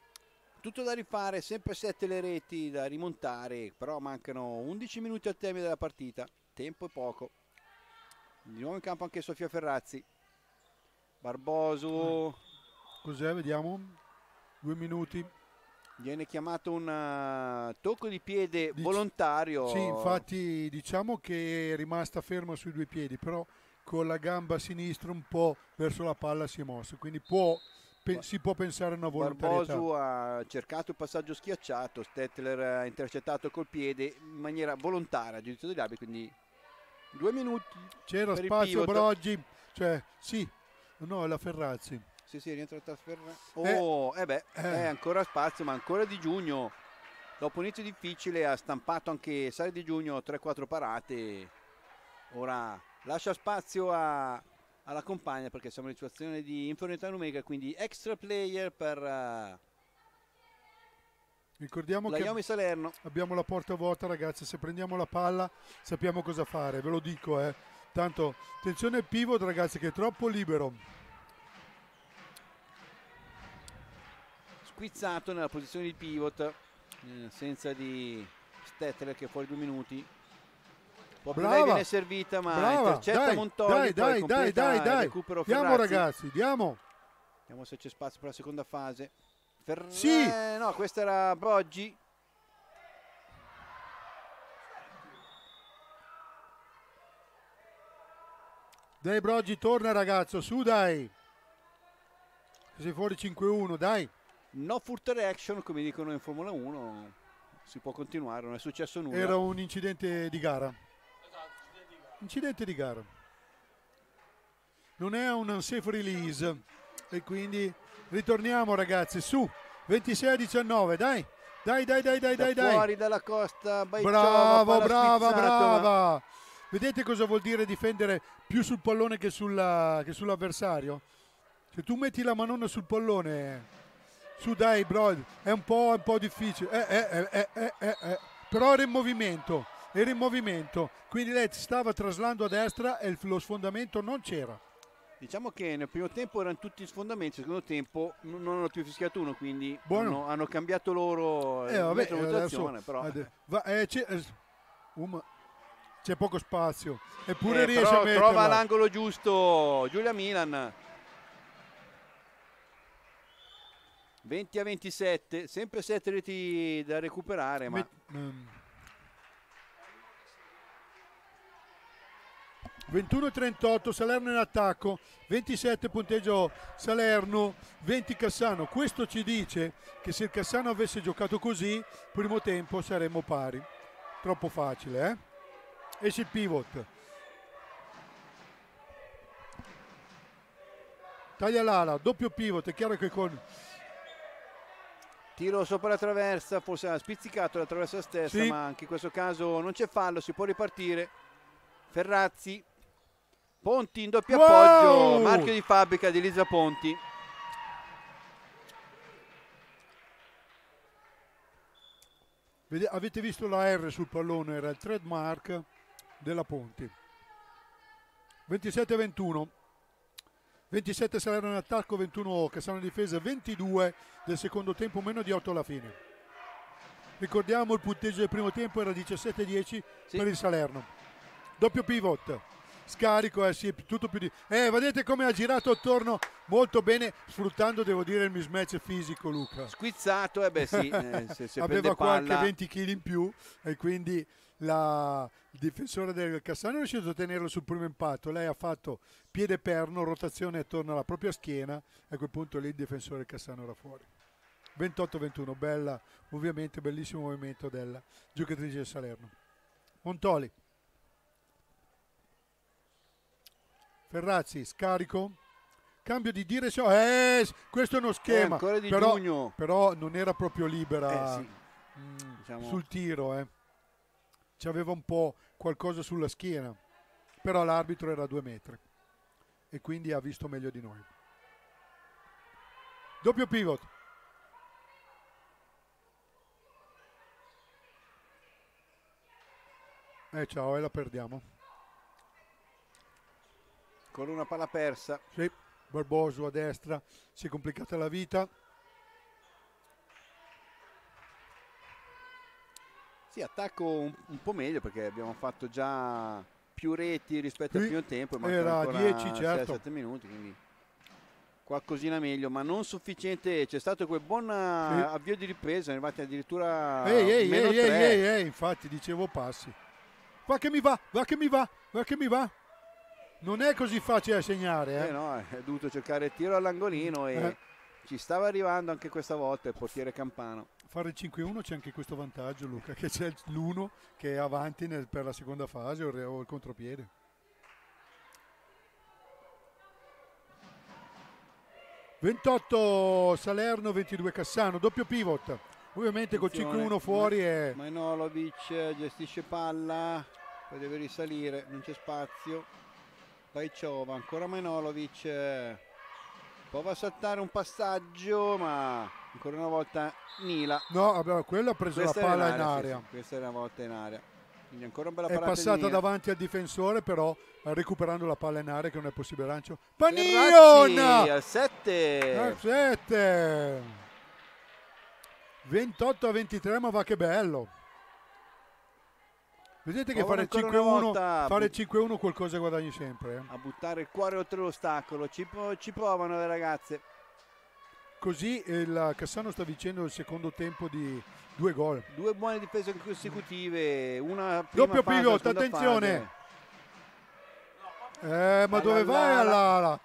Tutto da rifare, sempre sette le reti da rimontare, però mancano 11 minuti al termine della partita, tempo è poco. Di nuovo in campo anche Sofia Ferrazzi. Barboso. Cos'è? Vediamo due minuti. Viene chiamato un eh, tocco di piede Dic volontario. Sì, infatti diciamo che è rimasta ferma sui due piedi, però con la gamba sinistra un po' verso la palla si è mosso, quindi può, si può pensare a una volontarietà. Barbosu ha cercato il passaggio schiacciato, Stettler ha intercettato col piede in maniera volontaria, giudizio degli abiti, quindi due minuti. C'era spazio per Oggi, cioè sì, no, la Ferrazzi. Sì, sì, rientra il trasferimento. Eh. Oh, eh. eh beh, è ancora spazio, ma ancora Di Giugno. Dopo un inizio difficile ha stampato anche Sari Di Giugno 3-4 parate. Ora lascia spazio a, alla compagna perché siamo in situazione di inferiorità numerica, quindi extra player per... Eh, Ricordiamo Laiomi che Salerno. abbiamo la porta vuota ragazzi, se prendiamo la palla sappiamo cosa fare, ve lo dico eh. Tanto attenzione al pivot ragazzi che è troppo libero. schizzato nella posizione di pivot in eh, assenza di Stettler che è fuori due minuti Proprio brava, lei viene servita ma brava, intercetta dai, Montoli dai, dai, dai, dai, recupero diamo Ferrazzi. ragazzi, diamo vediamo se c'è spazio per la seconda fase Ferre... sì. Eh, no, questa era Broggi dai Broggi torna ragazzo, su dai sei fuori 5-1, dai no foot reaction come dicono in Formula 1 si può continuare, non è successo nulla. Era un incidente di gara. Incidente di gara. Non è un unsafe release e quindi ritorniamo ragazzi su 26 a 19, dai. Dai, dai, dai, dai, da dai, dai. Fuori dalla costa, Baicova, bravo brava, brava. Vedete cosa vuol dire difendere più sul pallone che, sull'avversario? Se cioè, tu metti la manonna sul pallone su dai brother, è un po', un po difficile, eh eh eh, eh, eh, eh, però era in movimento, era in movimento, quindi lei stava traslando a destra e lo sfondamento non c'era. Diciamo che nel primo tempo erano tutti sfondamenti, nel secondo tempo non hanno più fischiato uno, quindi hanno, hanno, cambiato loro eh, vabbè, la valutazione. Però. Va, c'è, um, c'è poco spazio, eppure riesce a metterla. Trova l'angolo giusto Giulia Milan 20 a 27, sempre 7 reti da recuperare. Ma... Um, ehm, 21-38 Salerno in attacco, 27 punteggio Salerno, 20 Cassano. Questo ci dice che se il Cassano avesse giocato così, primo tempo saremmo pari. Troppo facile, eh? Esce il pivot. Taglia l'ala, doppio pivot, è chiaro che con tiro sopra la traversa, forse ha spizzicato la traversa stessa, sì. ma anche in questo caso non c'è fallo, si può ripartire. Ferrazzi, Ponti in doppio wow! appoggio, marchio di fabbrica di Lisa Ponti. avete visto la R sul pallone, era il trademark della Ponti. 27-21. 27 Salerno in attacco, 21 Cassano in difesa, 22 del secondo tempo, meno di 8 alla fine. Ricordiamo il punteggio del primo tempo era 17-10 sì. per il Salerno. Doppio pivot, scarico, eh, sì, tutto più di... Eh, vedete come ha girato attorno molto bene, sfruttando, devo dire, il mismatch fisico, Luca. Squizzato, eh beh sì, eh, se, se Aveva qualche palla... 20 kg in più e quindi la, il difensore del Cassano è riuscito a tenerlo sul primo impatto, lei ha fatto piede perno, rotazione attorno alla propria schiena e a quel punto lì il difensore del Cassano era fuori. 28-21, bella, ovviamente bellissimo movimento della giocatrice del Salerno. Montoli. Ferrazzi, scarico. Cambio di direzione. Eh, questo è uno schema. È eh, però, però, non era proprio libera eh sì. mm, diciamo. sul tiro. Eh aveva un po' qualcosa sulla schiena, però l'arbitro era a due metri e quindi ha visto meglio di noi. Doppio pivot. Eh ciao, e la perdiamo. Con una palla persa. Sì, Barboso a destra, si è complicata la vita. Sì, attacco un, un, po' meglio perché abbiamo fatto già più reti rispetto Qui al primo tempo. Era era 10, certo. 7 minuti, quindi qualcosina meglio, ma non sufficiente. C'è stato quel buon eh, avvio di ripresa, è arrivati addirittura ehi, ehi, meno ehi, ehi, ehi, infatti dicevo passi. Va che mi va, va che mi va, va che mi va. Non è così facile a segnare. Eh, eh no, è dovuto cercare il tiro all'angolino e eh. ci stava arrivando anche questa volta il portiere Campano fare il 5-1 c'è anche questo vantaggio, Luca, che c'è l'1 che è avanti nel, per la seconda fase o il, o il contropiede. ...28 Salerno, 22 Cassano, doppio pivot... ...ovviamente Attenzione. con 5-1 fuori Ma, è... Manolovic eh, gestisce palla... ...poi deve risalire, non c'è spazio... ...Paiciova, ancora Manolovic... Eh. ...prova a saltare un passaggio ma ancora una volta Nila no vabbè, quello ha preso questa la palla in, in aria, Sì, sì. questa è una volta in aria quindi ancora una bella palla è passata davanti al difensore però recuperando la palla in aria che non è possibile lancio Panion al 7 al 7 28 a 23 ma va che bello Vedete che fare 5-1 fare 5-1 qualcosa guadagni sempre. Eh. A buttare il cuore oltre l'ostacolo, ci, ci provano le ragazze. Così il eh, Cassano sta vincendo il secondo tempo di due gol. Due buone difese consecutive, una prima Doppio fase, pivot, attenzione! Eh, ma dove vai all'ala?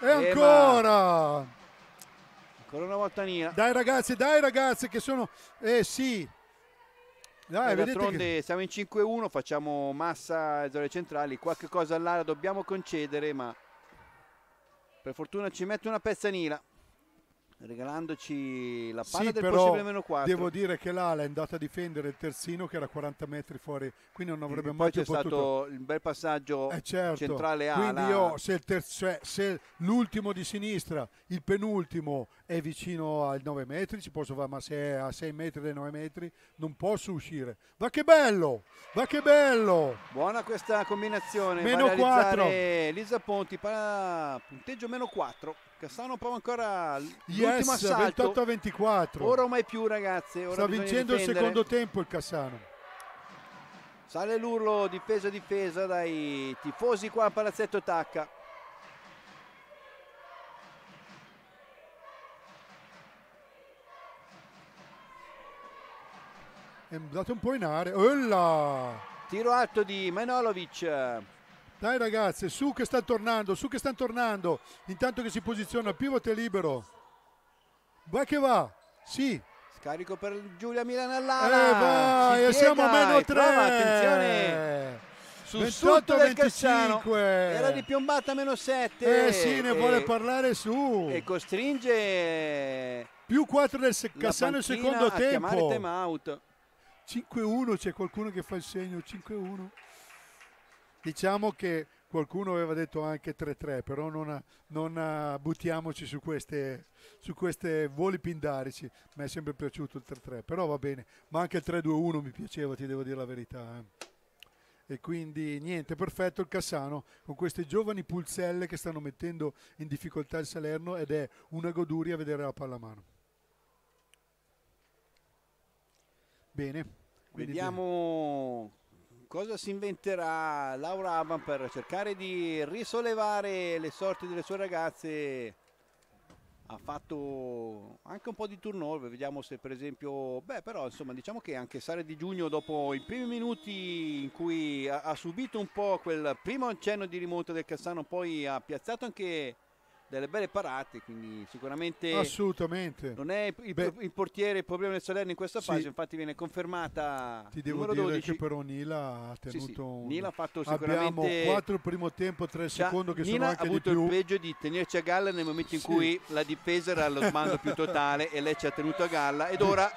E eh, ancora! Ancora una volta Nia Dai ragazzi, dai ragazzi che sono... Eh sì, dai, d'altronde che... siamo in 5-1, facciamo massa alle zone centrali, qualche cosa all'ala dobbiamo concedere, ma per fortuna ci mette una pezza Nila regalandoci la palla sì, del però possibile meno 4. Devo dire che l'ala è andata a difendere il terzino che era 40 metri fuori, quindi non avrebbe e mai potuto. Poi c'è stato un bel passaggio eh certo. centrale ala. Quindi io se, terzo, se l'ultimo di sinistra, il penultimo è vicino ai 9 metri, ci posso fare, ma se è a 6 metri dai 9 metri non posso uscire. Ma che bello! Ma che bello! Buona questa combinazione. Meno 4. Lisa Ponti, para... punteggio meno 4. Cassano prova ancora l'ultimo yes, 28 a 24. Ora o mai più ragazze. Ora Sta vincendo difendere. il secondo tempo il Cassano. Sale l'urlo, difesa difesa dai tifosi qua a palazzetto Tacca. è andato un po' in area. Olla! Tiro alto di Manolovic. Dai ragazzi, su che sta tornando, su che sta tornando. Intanto che si posiziona, pivot è libero. vai che va. Sì. Scarico per Giulia Milano all'ala. Eh, e vai, e siamo a meno 3. attenzione. Sul 28 del 25. Era di piombata meno 7. Eh sì, ne e, vuole parlare su. E costringe più 4 del Cassano il secondo tempo. Time out. 5-1, c'è qualcuno che fa il segno 5-1. Diciamo che qualcuno aveva detto anche 3-3, però non, non eh, buttiamoci su queste, su queste voli pindarici. Mi è sempre piaciuto il 3-3, però va bene. Ma anche il 3-2-1 mi piaceva, ti devo dire la verità. Eh. E quindi niente, perfetto il Cassano con queste giovani pulzelle che stanno mettendo in difficoltà il Salerno ed è una goduria vedere la pallamano. Bene. Quindi Vediamo cosa si inventerà Laura Aban per cercare di risollevare le sorti delle sue ragazze ha fatto anche un po' di turnover, vediamo se per esempio, beh però insomma diciamo che anche Sare Di Giugno dopo i primi minuti in cui ha, ha subito un po' quel primo accenno di rimonta del Cassano poi ha piazzato anche delle belle parate, quindi sicuramente assolutamente non è il, Beh, il portiere il problema del Salerno in questa fase, infatti viene confermata Ti devo dire 12. che però Nila ha tenuto sì, sì. Un... Nila ha fatto sicuramente Abbiamo 4 primo tempo, 3 secondo che Nila sono anche ha avuto il peggio di tenerci a galla nel momento in cui la difesa era allo smando più totale e lei ci ha tenuto a galla ed ora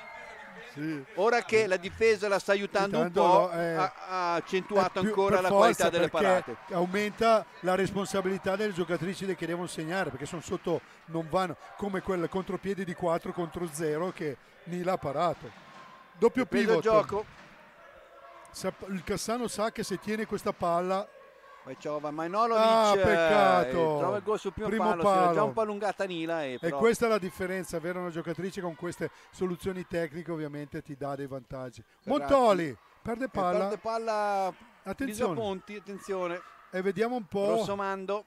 sì. ora che la difesa la sta aiutando, un po', è, eh, ha, accentuato ancora la qualità delle parate. Aumenta la responsabilità delle giocatrici che devono segnare perché sono sotto, non vanno come quel contropiede di 4 contro 0 che Nila ha parato. Doppio pivot. Il Cassano sa che se tiene questa palla Vecciova, Mainolovic ah, eh, peccato. Eh, trova il gol sul primo, primo palo, palo. già un po' allungata Nila eh, e, però... e, questa è la differenza avere una giocatrice con queste soluzioni tecniche ovviamente ti dà dei vantaggi Ferrazzi. Montoli perde palla e perde palla attenzione. Ponti, attenzione e vediamo un po' Rossomando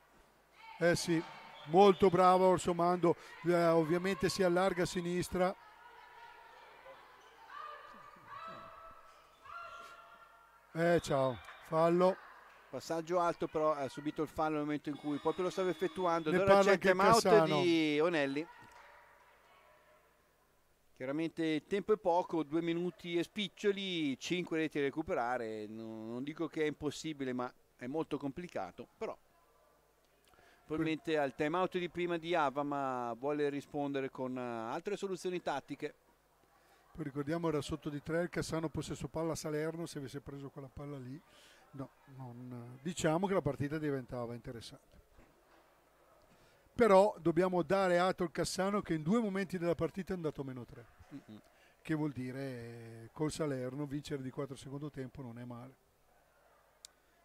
eh sì molto bravo Rossomando eh, ovviamente si allarga a sinistra eh ciao fallo Passaggio alto però ha subito il fallo nel momento in cui proprio lo stava effettuando. Ne allora c'è il time out di Onelli. Chiaramente il tempo è poco, due minuti e spiccioli, cinque reti da recuperare. Non, non dico che è impossibile ma è molto complicato. Però probabilmente al time out di prima di Ava ma vuole rispondere con eh, altre soluzioni tattiche. Poi ricordiamo era sotto di tre il Cassano possesso palla a Salerno se avesse preso quella palla lì No, non, diciamo che la partita diventava interessante. Però dobbiamo dare atto al Cassano che in due momenti della partita è andato meno 3. Mm-hmm. Che vuol dire eh, col Salerno vincere di 4 secondo tempo non è male.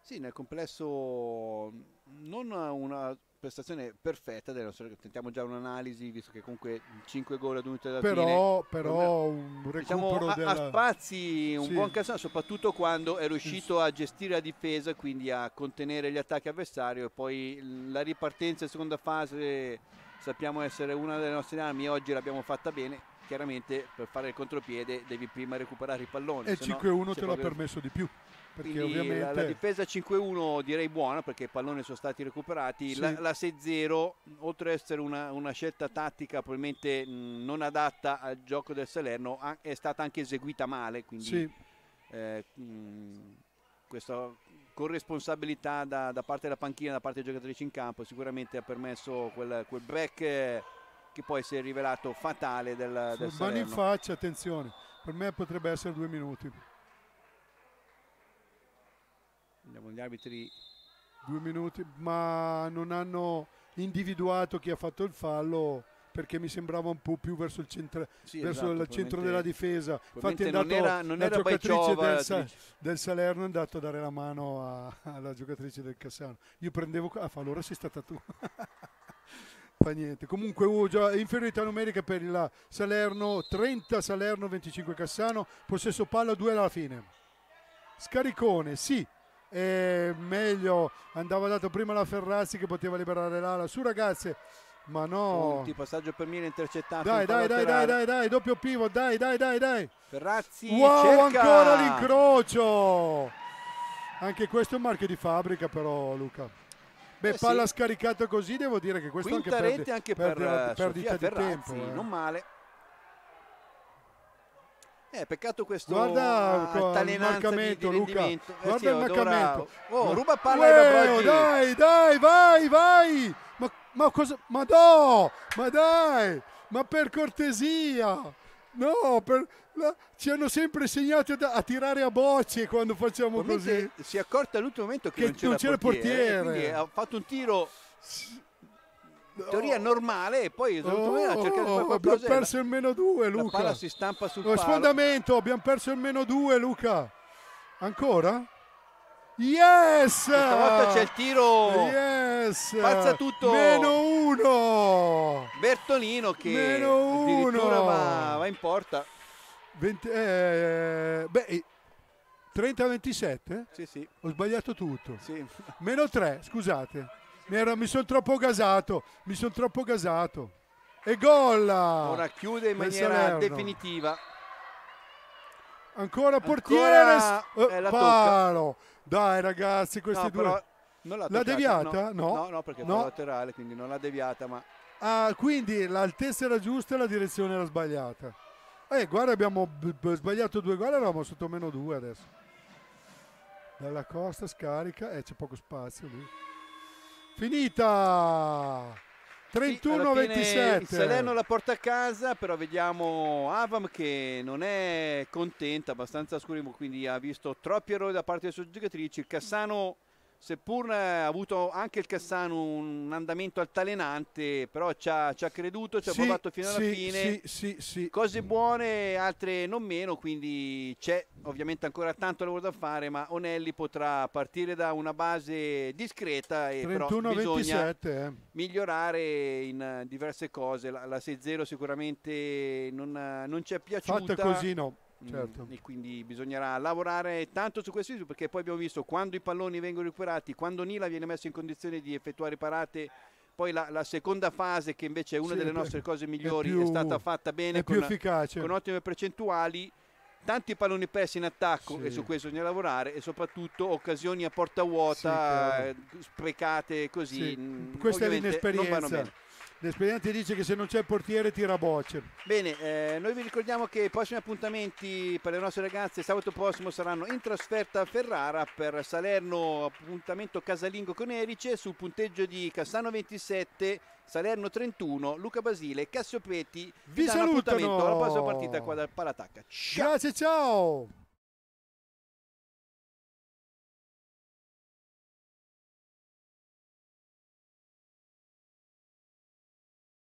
Sì, nel complesso non una prestazione perfetta della nostra, tentiamo già un'analisi visto che comunque 5 gol ad unità da però, fine però un diciamo, della... a spazi un sì. buon calcio soprattutto quando è riuscito a gestire la difesa quindi a contenere gli attacchi avversario e poi la ripartenza in seconda fase sappiamo essere una delle nostre armi oggi l'abbiamo fatta bene chiaramente per fare il contropiede devi prima recuperare i palloni. E 5-1 te l'ha permesso di più. Perché ovviamente... la, la difesa 5-1 direi buona perché i palloni sono stati recuperati. Sì. La, la 6-0, oltre ad essere una, una, scelta tattica probabilmente mh, non adatta al gioco del Salerno, a, è stata anche eseguita male. Quindi sì. eh, mh, questa corresponsabilità da, da, parte della panchina, da parte dei giocatrici in campo, sicuramente ha permesso quel, quel break. Eh, che poi si è rivelato fatale del, del mani in faccia, attenzione, per me potrebbe essere due minuti. Andiamo gli arbitri. Due minuti, ma non hanno individuato chi ha fatto il fallo perché mi sembrava un po' più verso il centro, sì, verso esatto, il centro della difesa. Infatti è andato, non era, non la era giocatrice Baiova, del, Sa, del, Salerno è andata a dare la mano a, alla giocatrice del Cassano. Io prendevo... Ah, fa, allora sei stata tu. fa niente. Comunque Ugia, oh, inferiorità numerica per il Salerno, 30 Salerno, 25 Cassano, possesso palla 2 alla fine. Scaricone, sì, meglio andava dato prima la Ferrazzi che poteva liberare l'ala su ragazze, ma no. Punti, passaggio per Mina intercettato. Dai, dai, dai, dai, dai, dai, doppio pivot, dai, dai, dai, dai. Ferrazzi Wow, cerca. ancora l'incrocio! Anche questo è un marchio di fabbrica però, Luca. Beh, eh palla sì. scaricata così, devo dire che questo Quinta anche perde, anche per perde, uh, eh, perdita Ferrazzi, di tempo. Eh. Non male. Eh, peccato questo Guarda altalenanza di, di Luca. Eh sì, il mancamento. Oh, ruba palla Ueo, Dai, dai, vai, vai. Ma, ma cosa? Ma no! Ma dai! Ma per cortesia! No, per, la, ci hanno sempre insegnato a, a tirare a bocce quando facciamo così. Si è accorta all'ultimo momento che, che non c'era, non c'era portiere. portiere. ha fatto un tiro in teoria normale e poi oh, ha cercato oh, abbiamo perso il meno due, Luca la palla si stampa sul oh, palo sfondamento abbiamo perso il meno due, Luca ancora? Yes! Questa volta c'è il tiro. Yes! Pazza tutto. Meno uno. Bertolino che Meno uno. Va, va in porta. 20, eh, beh, 30-27? Sì, sì. Ho sbagliato tutto. Sì. Meno 3, scusate. Mi, mi sono troppo gasato. Mi sono troppo gasato. E gol! Ora chiude in maniera definitiva. Ancora portiere. Ancora... Eh, oh, palo. Tocca dai ragazzi, questi no, due... Non l'ha, l'ha deviata? No, no, no perché no. fa laterale, quindi non l'ha deviata, ma... Ah, quindi l'altezza era giusta e la direzione era sbagliata. Eh, guarda, abbiamo sbagliato due gol, eravamo sotto meno due adesso. Dalla costa scarica, eh, c'è poco spazio lì. Finita! 31-27. Il Salerno la porta a casa, però vediamo Avam che non è contenta, abbastanza scurimo, quindi ha visto troppi errori da parte delle sue giocatrici. Cassano seppur eh, ha avuto anche il Cassano un andamento altalenante, però ci ha, ci ha creduto, ci ha provato fino alla sì, fine. Sì, sì, Cose buone, altre non meno, quindi c'è ovviamente ancora tanto lavoro da fare, ma Onelli potrà partire da una base discreta e 31, però bisogna 27, eh. migliorare in eh, diverse cose. La, la 6-0 sicuramente non, non ci è piaciuta. Fatta così no. Mm, certo. Mm, e quindi bisognerà lavorare tanto su questo video perché poi abbiamo visto quando i palloni vengono recuperati, quando Nila viene messo in condizione di effettuare parate poi la, la, seconda fase che invece è una sì, delle nostre cose migliori è, più, è stata fatta bene con, con, ottime percentuali tanti palloni persi in attacco sì. e su questo bisogna lavorare e soprattutto occasioni a porta vuota sì, eh, sprecate così mm, questa è l'inesperienza L'esperienza dice che se non c'è il portiere tira bocce. Bene, eh, noi vi ricordiamo che i prossimi appuntamenti per le nostre ragazze sabato prossimo saranno in trasferta a Ferrara per Salerno, appuntamento casalingo con Erice sul punteggio di Cassano 27, Salerno 31, Luca Basile, Cassio Peti. Vi, vi salutano! Alla prossima partita qua dal Palatacca. Ciao! Grazie, ciao!